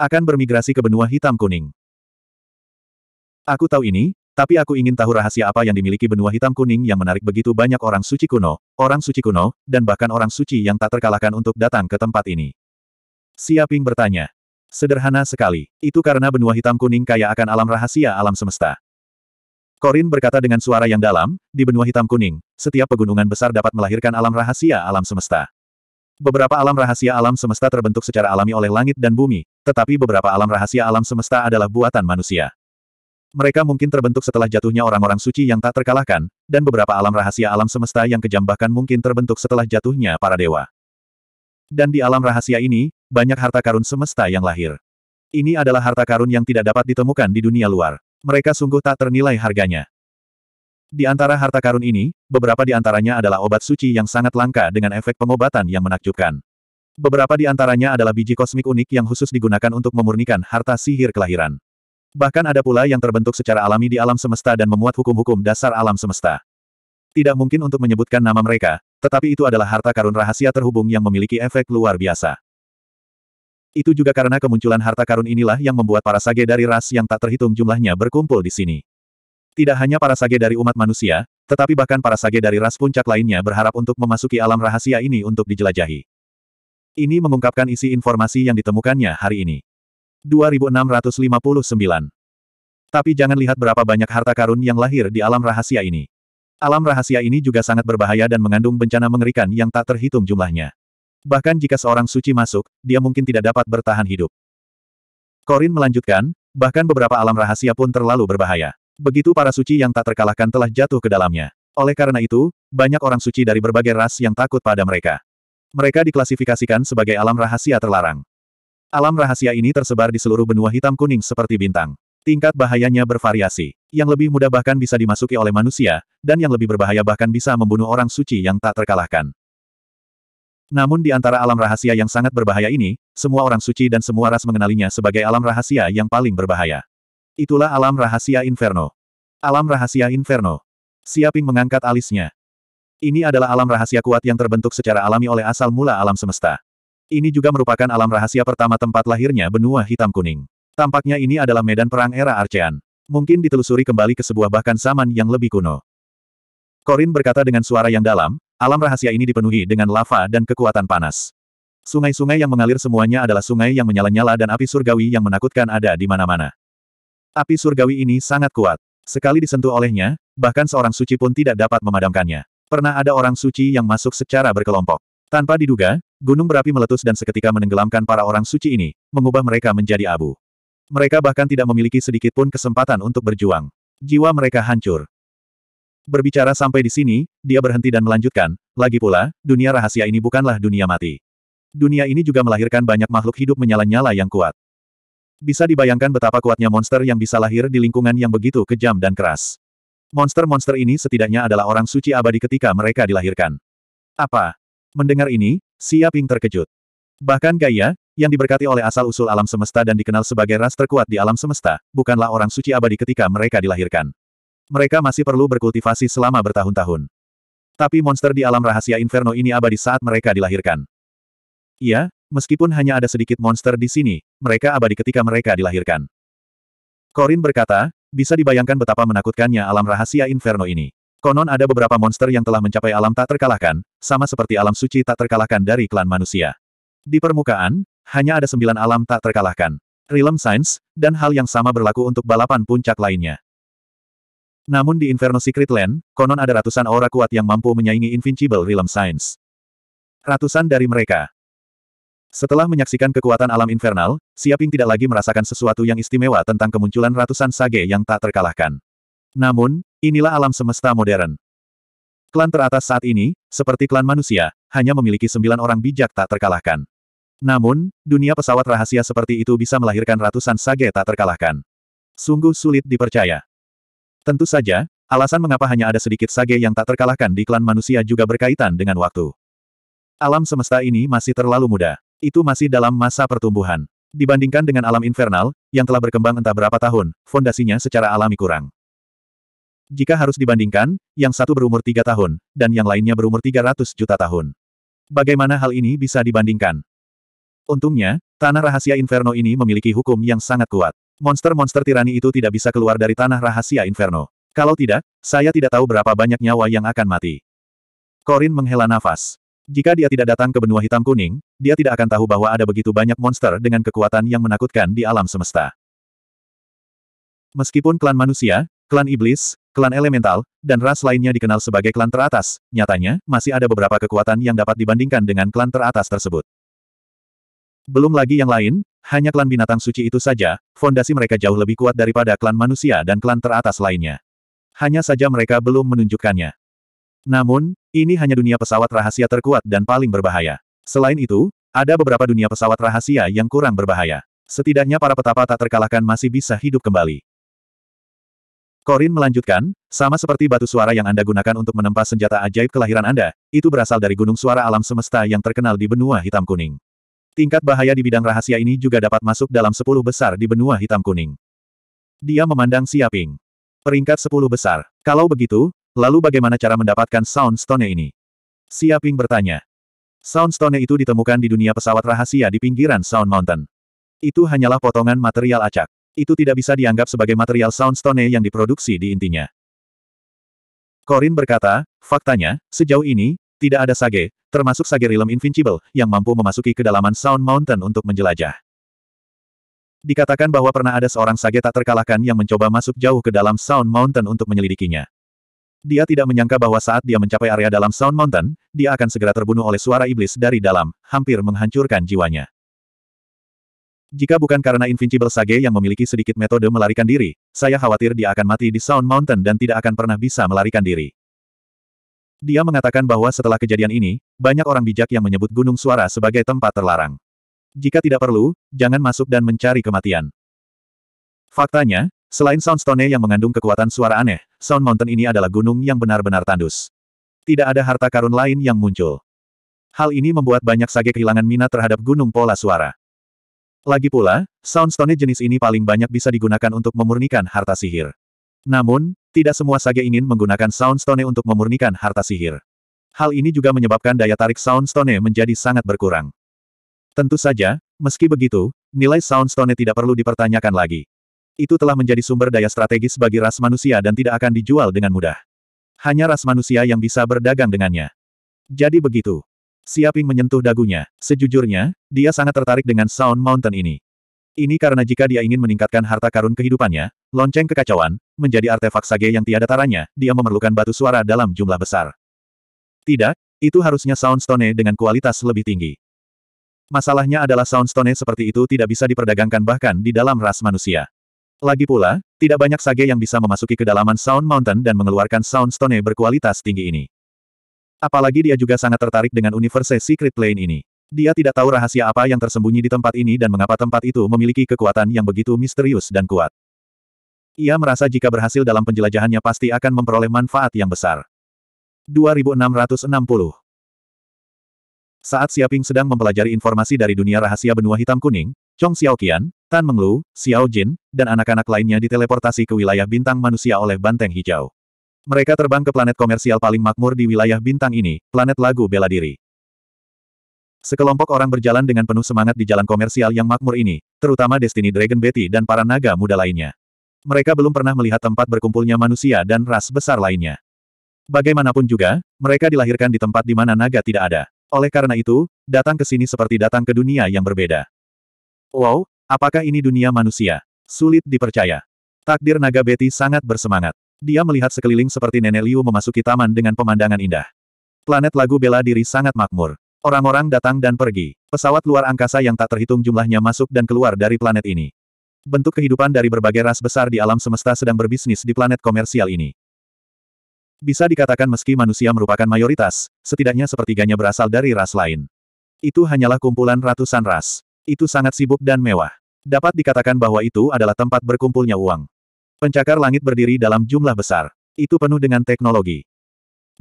akan bermigrasi ke benua hitam kuning. Aku tahu ini, tapi aku ingin tahu rahasia apa yang dimiliki benua hitam kuning yang menarik begitu banyak orang suci kuno, orang suci kuno, dan bahkan orang suci yang tak terkalahkan untuk datang ke tempat ini. Siaping bertanya. Sederhana sekali. Itu karena benua hitam kuning kaya akan alam rahasia alam semesta. Korin berkata dengan suara yang dalam, di benua hitam kuning, setiap pegunungan besar dapat melahirkan alam rahasia alam semesta. Beberapa alam rahasia alam semesta terbentuk secara alami oleh langit dan bumi, tetapi beberapa alam rahasia alam semesta adalah buatan manusia. Mereka mungkin terbentuk setelah jatuhnya orang-orang suci yang tak terkalahkan, dan beberapa alam rahasia alam semesta yang kejam bahkan mungkin terbentuk setelah jatuhnya para dewa. Dan di alam rahasia ini, banyak harta karun semesta yang lahir. Ini adalah harta karun yang tidak dapat ditemukan di dunia luar. Mereka sungguh tak ternilai harganya. Di antara harta karun ini, beberapa di antaranya adalah obat suci yang sangat langka dengan efek pengobatan yang menakjubkan. Beberapa di antaranya adalah biji kosmik unik yang khusus digunakan untuk memurnikan harta sihir kelahiran. Bahkan ada pula yang terbentuk secara alami di alam semesta dan memuat hukum-hukum dasar alam semesta. Tidak mungkin untuk menyebutkan nama mereka, tetapi itu adalah harta karun rahasia terhubung yang memiliki efek luar biasa. Itu juga karena kemunculan harta karun inilah yang membuat para sage dari ras yang tak terhitung jumlahnya berkumpul di sini. Tidak hanya para sage dari umat manusia, tetapi bahkan para sage dari ras puncak lainnya berharap untuk memasuki alam rahasia ini untuk dijelajahi. Ini mengungkapkan isi informasi yang ditemukannya hari ini. 2659. Tapi jangan lihat berapa banyak harta karun yang lahir di alam rahasia ini. Alam rahasia ini juga sangat berbahaya dan mengandung bencana mengerikan yang tak terhitung jumlahnya. Bahkan jika seorang suci masuk, dia mungkin tidak dapat bertahan hidup. Korin melanjutkan, bahkan beberapa alam rahasia pun terlalu berbahaya. Begitu para suci yang tak terkalahkan telah jatuh ke dalamnya. Oleh karena itu, banyak orang suci dari berbagai ras yang takut pada mereka. Mereka diklasifikasikan sebagai alam rahasia terlarang. Alam rahasia ini tersebar di seluruh benua hitam kuning seperti bintang. Tingkat bahayanya bervariasi. Yang lebih mudah bahkan bisa dimasuki oleh manusia, dan yang lebih berbahaya bahkan bisa membunuh orang suci yang tak terkalahkan. Namun di antara alam rahasia yang sangat berbahaya ini, semua orang suci dan semua ras mengenalinya sebagai alam rahasia yang paling berbahaya. Itulah alam rahasia Inferno. Alam rahasia Inferno. Siaping mengangkat alisnya. Ini adalah alam rahasia kuat yang terbentuk secara alami oleh asal mula alam semesta. Ini juga merupakan alam rahasia pertama tempat lahirnya benua hitam kuning. Tampaknya ini adalah medan perang era arcean. Mungkin ditelusuri kembali ke sebuah bahkan zaman yang lebih kuno. Korin berkata dengan suara yang dalam, Alam rahasia ini dipenuhi dengan lava dan kekuatan panas. Sungai-sungai yang mengalir semuanya adalah sungai yang menyala-nyala dan api surgawi yang menakutkan ada di mana-mana. Api surgawi ini sangat kuat. Sekali disentuh olehnya, bahkan seorang suci pun tidak dapat memadamkannya. Pernah ada orang suci yang masuk secara berkelompok. Tanpa diduga, gunung berapi meletus dan seketika menenggelamkan para orang suci ini, mengubah mereka menjadi abu. Mereka bahkan tidak memiliki sedikit pun kesempatan untuk berjuang. Jiwa mereka hancur. Berbicara sampai di sini, dia berhenti dan melanjutkan, lagi pula, dunia rahasia ini bukanlah dunia mati. Dunia ini juga melahirkan banyak makhluk hidup menyala-nyala yang kuat. Bisa dibayangkan betapa kuatnya monster yang bisa lahir di lingkungan yang begitu kejam dan keras. Monster-monster ini setidaknya adalah orang suci abadi ketika mereka dilahirkan. Apa? Mendengar ini, Siaping terkejut. Bahkan Gaia, yang diberkati oleh asal-usul alam semesta dan dikenal sebagai ras terkuat di alam semesta, bukanlah orang suci abadi ketika mereka dilahirkan. Mereka masih perlu berkultivasi selama bertahun-tahun. Tapi monster di alam rahasia Inferno ini abadi saat mereka dilahirkan. Iya, meskipun hanya ada sedikit monster di sini, mereka abadi ketika mereka dilahirkan. Corin berkata, bisa dibayangkan betapa menakutkannya alam rahasia Inferno ini. Konon ada beberapa monster yang telah mencapai alam tak terkalahkan, sama seperti alam suci tak terkalahkan dari klan manusia. Di permukaan, hanya ada sembilan alam tak terkalahkan. Realm Science, dan hal yang sama berlaku untuk balapan puncak lainnya. Namun di Inferno Secret Land, konon ada ratusan aura kuat yang mampu menyaingi Invincible Realm Science. Ratusan dari mereka. Setelah menyaksikan kekuatan alam infernal, Siaping tidak lagi merasakan sesuatu yang istimewa tentang kemunculan ratusan sage yang tak terkalahkan. Namun, inilah alam semesta modern. Klan teratas saat ini, seperti klan manusia, hanya memiliki sembilan orang bijak tak terkalahkan. Namun, dunia pesawat rahasia seperti itu bisa melahirkan ratusan sage tak terkalahkan. Sungguh sulit dipercaya. Tentu saja, alasan mengapa hanya ada sedikit sage yang tak terkalahkan di klan manusia juga berkaitan dengan waktu. Alam semesta ini masih terlalu muda. Itu masih dalam masa pertumbuhan. Dibandingkan dengan alam infernal, yang telah berkembang entah berapa tahun, fondasinya secara alami kurang. Jika harus dibandingkan, yang satu berumur tiga tahun, dan yang lainnya berumur tiga ratus juta tahun. Bagaimana hal ini bisa dibandingkan? Untungnya, tanah rahasia Inferno ini memiliki hukum yang sangat kuat. Monster-monster tirani itu tidak bisa keluar dari tanah rahasia Inferno. Kalau tidak, saya tidak tahu berapa banyak nyawa yang akan mati. Korin menghela nafas. Jika dia tidak datang ke benua hitam kuning, dia tidak akan tahu bahwa ada begitu banyak monster dengan kekuatan yang menakutkan di alam semesta. Meskipun klan manusia, klan iblis, klan elemental, dan ras lainnya dikenal sebagai klan teratas, nyatanya, masih ada beberapa kekuatan yang dapat dibandingkan dengan klan teratas tersebut. Belum lagi yang lain, hanya klan binatang suci itu saja, fondasi mereka jauh lebih kuat daripada klan manusia dan klan teratas lainnya. Hanya saja mereka belum menunjukkannya. Namun, ini hanya dunia pesawat rahasia terkuat dan paling berbahaya. Selain itu, ada beberapa dunia pesawat rahasia yang kurang berbahaya. Setidaknya para petapa tak terkalahkan masih bisa hidup kembali. Korin melanjutkan, sama seperti batu suara yang Anda gunakan untuk menempa senjata ajaib kelahiran Anda, itu berasal dari gunung suara alam semesta yang terkenal di benua hitam kuning. Tingkat bahaya di bidang rahasia ini juga dapat masuk dalam sepuluh besar di benua hitam kuning. Dia memandang Siaping. Peringkat sepuluh besar. Kalau begitu, lalu bagaimana cara mendapatkan sound stone ini? Siaping bertanya. Sound stone itu ditemukan di dunia pesawat rahasia di pinggiran Sound Mountain. Itu hanyalah potongan material acak. Itu tidak bisa dianggap sebagai material sound stone yang diproduksi di intinya. Corin berkata, faktanya, sejauh ini, tidak ada sage, termasuk Sagerilem Invincible, yang mampu memasuki kedalaman Sound Mountain untuk menjelajah. Dikatakan bahwa pernah ada seorang sage tak terkalahkan yang mencoba masuk jauh ke dalam Sound Mountain untuk menyelidikinya. Dia tidak menyangka bahwa saat dia mencapai area dalam Sound Mountain, dia akan segera terbunuh oleh suara iblis dari dalam, hampir menghancurkan jiwanya. Jika bukan karena Invincible Sage yang memiliki sedikit metode melarikan diri, saya khawatir dia akan mati di Sound Mountain dan tidak akan pernah bisa melarikan diri. Dia mengatakan bahwa setelah kejadian ini, banyak orang bijak yang menyebut Gunung Suara sebagai tempat terlarang. Jika tidak perlu, jangan masuk dan mencari kematian. Faktanya, selain Soundstone yang mengandung kekuatan suara aneh, Sound Mountain ini adalah gunung yang benar-benar tandus. Tidak ada harta karun lain yang muncul. Hal ini membuat banyak sage kehilangan minat terhadap gunung pola suara. Lagi pula, Soundstone jenis ini paling banyak bisa digunakan untuk memurnikan harta sihir. Namun, tidak semua sage ingin menggunakan Soundstone untuk memurnikan harta sihir. Hal ini juga menyebabkan daya tarik Soundstone menjadi sangat berkurang. Tentu saja, meski begitu, nilai Soundstone tidak perlu dipertanyakan lagi. Itu telah menjadi sumber daya strategis bagi ras manusia dan tidak akan dijual dengan mudah. Hanya ras manusia yang bisa berdagang dengannya. Jadi begitu. Siaping menyentuh dagunya. Sejujurnya, dia sangat tertarik dengan Sound Mountain ini. Ini karena jika dia ingin meningkatkan harta karun kehidupannya, lonceng kekacauan, menjadi artefak sage yang tiada taranya, dia memerlukan batu suara dalam jumlah besar. Tidak, itu harusnya Soundstone dengan kualitas lebih tinggi. Masalahnya adalah Soundstone seperti itu tidak bisa diperdagangkan bahkan di dalam ras manusia. Lagi pula, tidak banyak sage yang bisa memasuki kedalaman Sound Mountain dan mengeluarkan Soundstone berkualitas tinggi ini. Apalagi dia juga sangat tertarik dengan Universe Secret Plane ini. Dia tidak tahu rahasia apa yang tersembunyi di tempat ini dan mengapa tempat itu memiliki kekuatan yang begitu misterius dan kuat. Ia merasa jika berhasil dalam penjelajahannya pasti akan memperoleh manfaat yang besar. 2660 Saat Siaping sedang mempelajari informasi dari dunia rahasia benua hitam kuning, Chong Xiaoqian, Tan Menglu, Xiao Jin, dan anak-anak lainnya diteleportasi ke wilayah bintang manusia oleh banteng hijau. Mereka terbang ke planet komersial paling makmur di wilayah bintang ini, planet lagu bela diri. Sekelompok orang berjalan dengan penuh semangat di jalan komersial yang makmur ini, terutama Destiny Dragon Betty dan para naga muda lainnya. Mereka belum pernah melihat tempat berkumpulnya manusia dan ras besar lainnya. Bagaimanapun juga, mereka dilahirkan di tempat di mana naga tidak ada. Oleh karena itu, datang ke sini seperti datang ke dunia yang berbeda. Wow, apakah ini dunia manusia? Sulit dipercaya. Takdir naga Betty sangat bersemangat. Dia melihat sekeliling seperti nenek Liu memasuki taman dengan pemandangan indah. Planet lagu bela diri sangat makmur. Orang-orang datang dan pergi. Pesawat luar angkasa yang tak terhitung jumlahnya masuk dan keluar dari planet ini. Bentuk kehidupan dari berbagai ras besar di alam semesta sedang berbisnis di planet komersial ini. Bisa dikatakan meski manusia merupakan mayoritas, setidaknya sepertiganya berasal dari ras lain. Itu hanyalah kumpulan ratusan ras. Itu sangat sibuk dan mewah. Dapat dikatakan bahwa itu adalah tempat berkumpulnya uang. Pencakar langit berdiri dalam jumlah besar. Itu penuh dengan teknologi.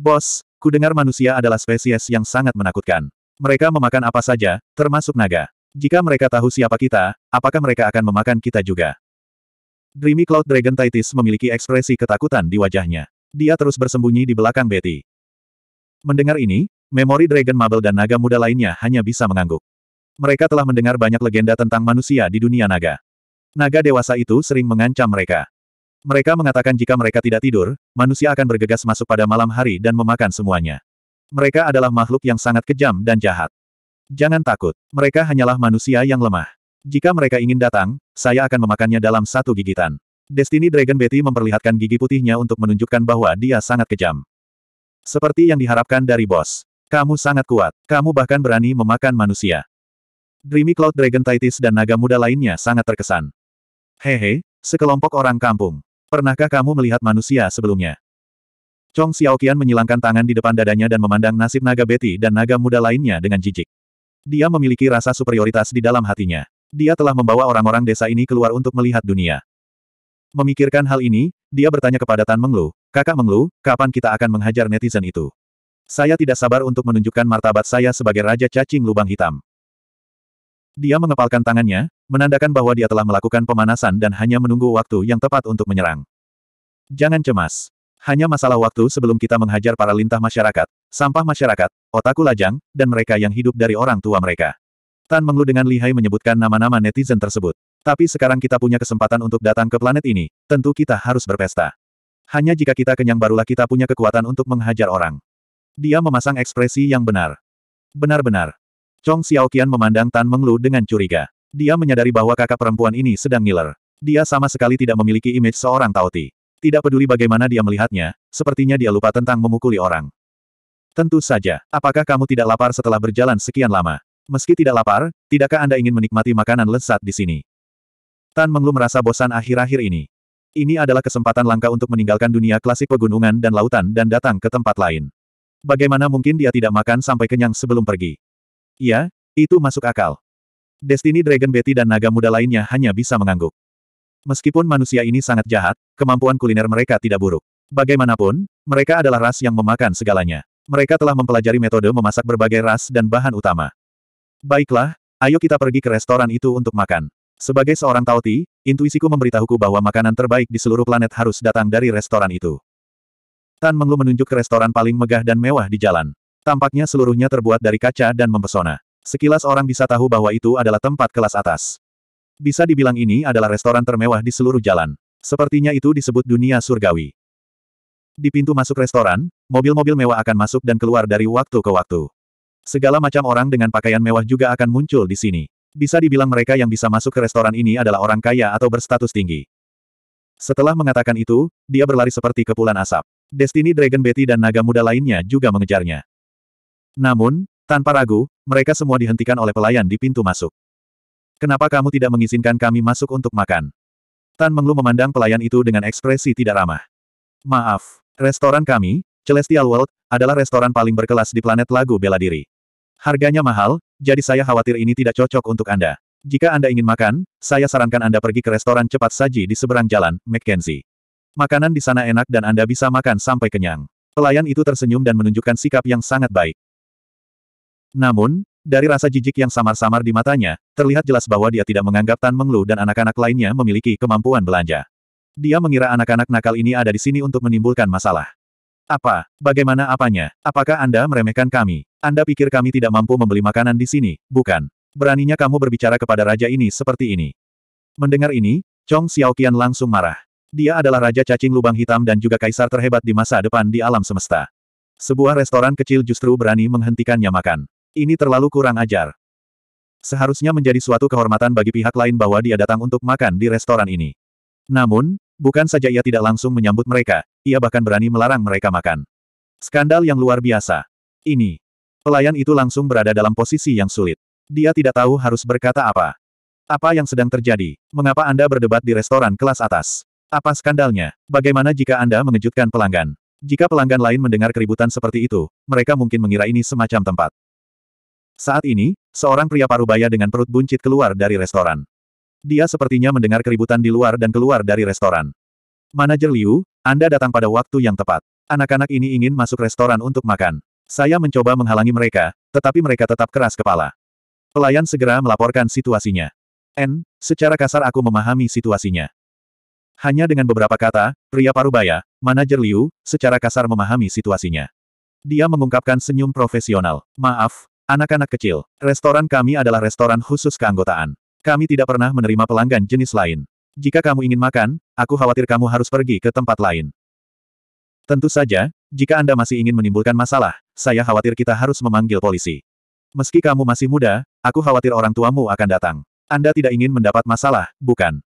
Bos, Kudengar manusia adalah spesies yang sangat menakutkan. Mereka memakan apa saja, termasuk naga. Jika mereka tahu siapa kita, apakah mereka akan memakan kita juga? Dreamy Cloud Dragon Titus memiliki ekspresi ketakutan di wajahnya. Dia terus bersembunyi di belakang Betty. Mendengar ini, memori Dragon Mabel dan naga muda lainnya hanya bisa mengangguk. Mereka telah mendengar banyak legenda tentang manusia di dunia naga. Naga dewasa itu sering mengancam mereka. Mereka mengatakan jika mereka tidak tidur, manusia akan bergegas masuk pada malam hari dan memakan semuanya. Mereka adalah makhluk yang sangat kejam dan jahat. Jangan takut, mereka hanyalah manusia yang lemah. Jika mereka ingin datang, saya akan memakannya dalam satu gigitan. Destiny Dragon Betty memperlihatkan gigi putihnya untuk menunjukkan bahwa dia sangat kejam. Seperti yang diharapkan dari bos. Kamu sangat kuat, kamu bahkan berani memakan manusia. Dreamy Cloud Dragon Titus dan naga muda lainnya sangat terkesan. Hehe, sekelompok orang kampung. Pernahkah kamu melihat manusia sebelumnya? Chong Xiaoqian menyilangkan tangan di depan dadanya dan memandang nasib naga Betty dan naga muda lainnya dengan jijik. Dia memiliki rasa superioritas di dalam hatinya. Dia telah membawa orang-orang desa ini keluar untuk melihat dunia. Memikirkan hal ini, dia bertanya kepada Tan Menglu, Kakak Menglu, kapan kita akan menghajar netizen itu? Saya tidak sabar untuk menunjukkan martabat saya sebagai Raja Cacing Lubang Hitam. Dia mengepalkan tangannya, menandakan bahwa dia telah melakukan pemanasan dan hanya menunggu waktu yang tepat untuk menyerang. Jangan cemas. Hanya masalah waktu sebelum kita menghajar para lintah masyarakat, sampah masyarakat, otaku lajang, dan mereka yang hidup dari orang tua mereka. Tan Menglu dengan lihai menyebutkan nama-nama netizen tersebut. Tapi sekarang kita punya kesempatan untuk datang ke planet ini, tentu kita harus berpesta. Hanya jika kita kenyang barulah kita punya kekuatan untuk menghajar orang. Dia memasang ekspresi yang benar. Benar-benar. Chong Xiaoqian memandang Tan Menglu dengan curiga. Dia menyadari bahwa kakak perempuan ini sedang ngiler. Dia sama sekali tidak memiliki image seorang Taoti. Tidak peduli bagaimana dia melihatnya, sepertinya dia lupa tentang memukuli orang. Tentu saja, apakah kamu tidak lapar setelah berjalan sekian lama? Meski tidak lapar, tidakkah Anda ingin menikmati makanan lezat di sini? Tan Menglu merasa bosan akhir-akhir ini. Ini adalah kesempatan langka untuk meninggalkan dunia klasik pegunungan dan lautan dan datang ke tempat lain. Bagaimana mungkin dia tidak makan sampai kenyang sebelum pergi? Ya, itu masuk akal. Destiny Dragon Betty dan naga muda lainnya hanya bisa mengangguk. Meskipun manusia ini sangat jahat, kemampuan kuliner mereka tidak buruk. Bagaimanapun, mereka adalah ras yang memakan segalanya. Mereka telah mempelajari metode memasak berbagai ras dan bahan utama. Baiklah, ayo kita pergi ke restoran itu untuk makan. Sebagai seorang Tauti, intuisiku memberitahuku bahwa makanan terbaik di seluruh planet harus datang dari restoran itu. Tan Menglu menunjuk ke restoran paling megah dan mewah di jalan. Tampaknya seluruhnya terbuat dari kaca dan mempesona. Sekilas orang bisa tahu bahwa itu adalah tempat kelas atas. Bisa dibilang ini adalah restoran termewah di seluruh jalan. Sepertinya itu disebut dunia surgawi. Di pintu masuk restoran, mobil-mobil mewah akan masuk dan keluar dari waktu ke waktu. Segala macam orang dengan pakaian mewah juga akan muncul di sini. Bisa dibilang mereka yang bisa masuk ke restoran ini adalah orang kaya atau berstatus tinggi. Setelah mengatakan itu, dia berlari seperti kepulan asap. Destiny Dragon Betty dan naga muda lainnya juga mengejarnya. Namun, tanpa ragu, mereka semua dihentikan oleh pelayan di pintu masuk. Kenapa kamu tidak mengizinkan kami masuk untuk makan? Tan Menglu memandang pelayan itu dengan ekspresi tidak ramah. Maaf, restoran kami, Celestial World, adalah restoran paling berkelas di planet lagu bela diri. Harganya mahal, jadi saya khawatir ini tidak cocok untuk Anda. Jika Anda ingin makan, saya sarankan Anda pergi ke restoran cepat saji di seberang jalan, Mackenzie. Makanan di sana enak dan Anda bisa makan sampai kenyang. Pelayan itu tersenyum dan menunjukkan sikap yang sangat baik. Namun, dari rasa jijik yang samar-samar di matanya, terlihat jelas bahwa dia tidak menganggap Tan Menglu dan anak-anak lainnya memiliki kemampuan belanja. Dia mengira anak-anak nakal ini ada di sini untuk menimbulkan masalah. Apa? Bagaimana apanya? Apakah Anda meremehkan kami? Anda pikir kami tidak mampu membeli makanan di sini, bukan? Beraninya kamu berbicara kepada raja ini seperti ini. Mendengar ini, Chong Xiaoqian langsung marah. Dia adalah Raja Cacing Lubang Hitam dan juga kaisar terhebat di masa depan di alam semesta. Sebuah restoran kecil justru berani menghentikannya makan. Ini terlalu kurang ajar. Seharusnya menjadi suatu kehormatan bagi pihak lain bahwa dia datang untuk makan di restoran ini. Namun, bukan saja ia tidak langsung menyambut mereka, ia bahkan berani melarang mereka makan. Skandal yang luar biasa. Ini. Pelayan itu langsung berada dalam posisi yang sulit. Dia tidak tahu harus berkata apa. Apa yang sedang terjadi? Mengapa Anda berdebat di restoran kelas atas? Apa skandalnya? Bagaimana jika Anda mengejutkan pelanggan? Jika pelanggan lain mendengar keributan seperti itu, mereka mungkin mengira ini semacam tempat saat ini, seorang pria parubaya dengan perut buncit keluar dari restoran. Dia sepertinya mendengar keributan di luar dan keluar dari restoran. Manajer Liu, Anda datang pada waktu yang tepat. Anak-anak ini ingin masuk restoran untuk makan. Saya mencoba menghalangi mereka, tetapi mereka tetap keras kepala. Pelayan segera melaporkan situasinya. N, secara kasar aku memahami situasinya. Hanya dengan beberapa kata, pria parubaya, manajer Liu, secara kasar memahami situasinya. Dia mengungkapkan senyum profesional. Maaf, Anak-anak kecil, restoran kami adalah restoran khusus keanggotaan. Kami tidak pernah menerima pelanggan jenis lain. Jika kamu ingin makan, aku khawatir kamu harus pergi ke tempat lain. Tentu saja, jika Anda masih ingin menimbulkan masalah, saya khawatir kita harus memanggil polisi. Meski kamu masih muda, aku khawatir orang tuamu akan datang. Anda tidak ingin mendapat masalah, bukan?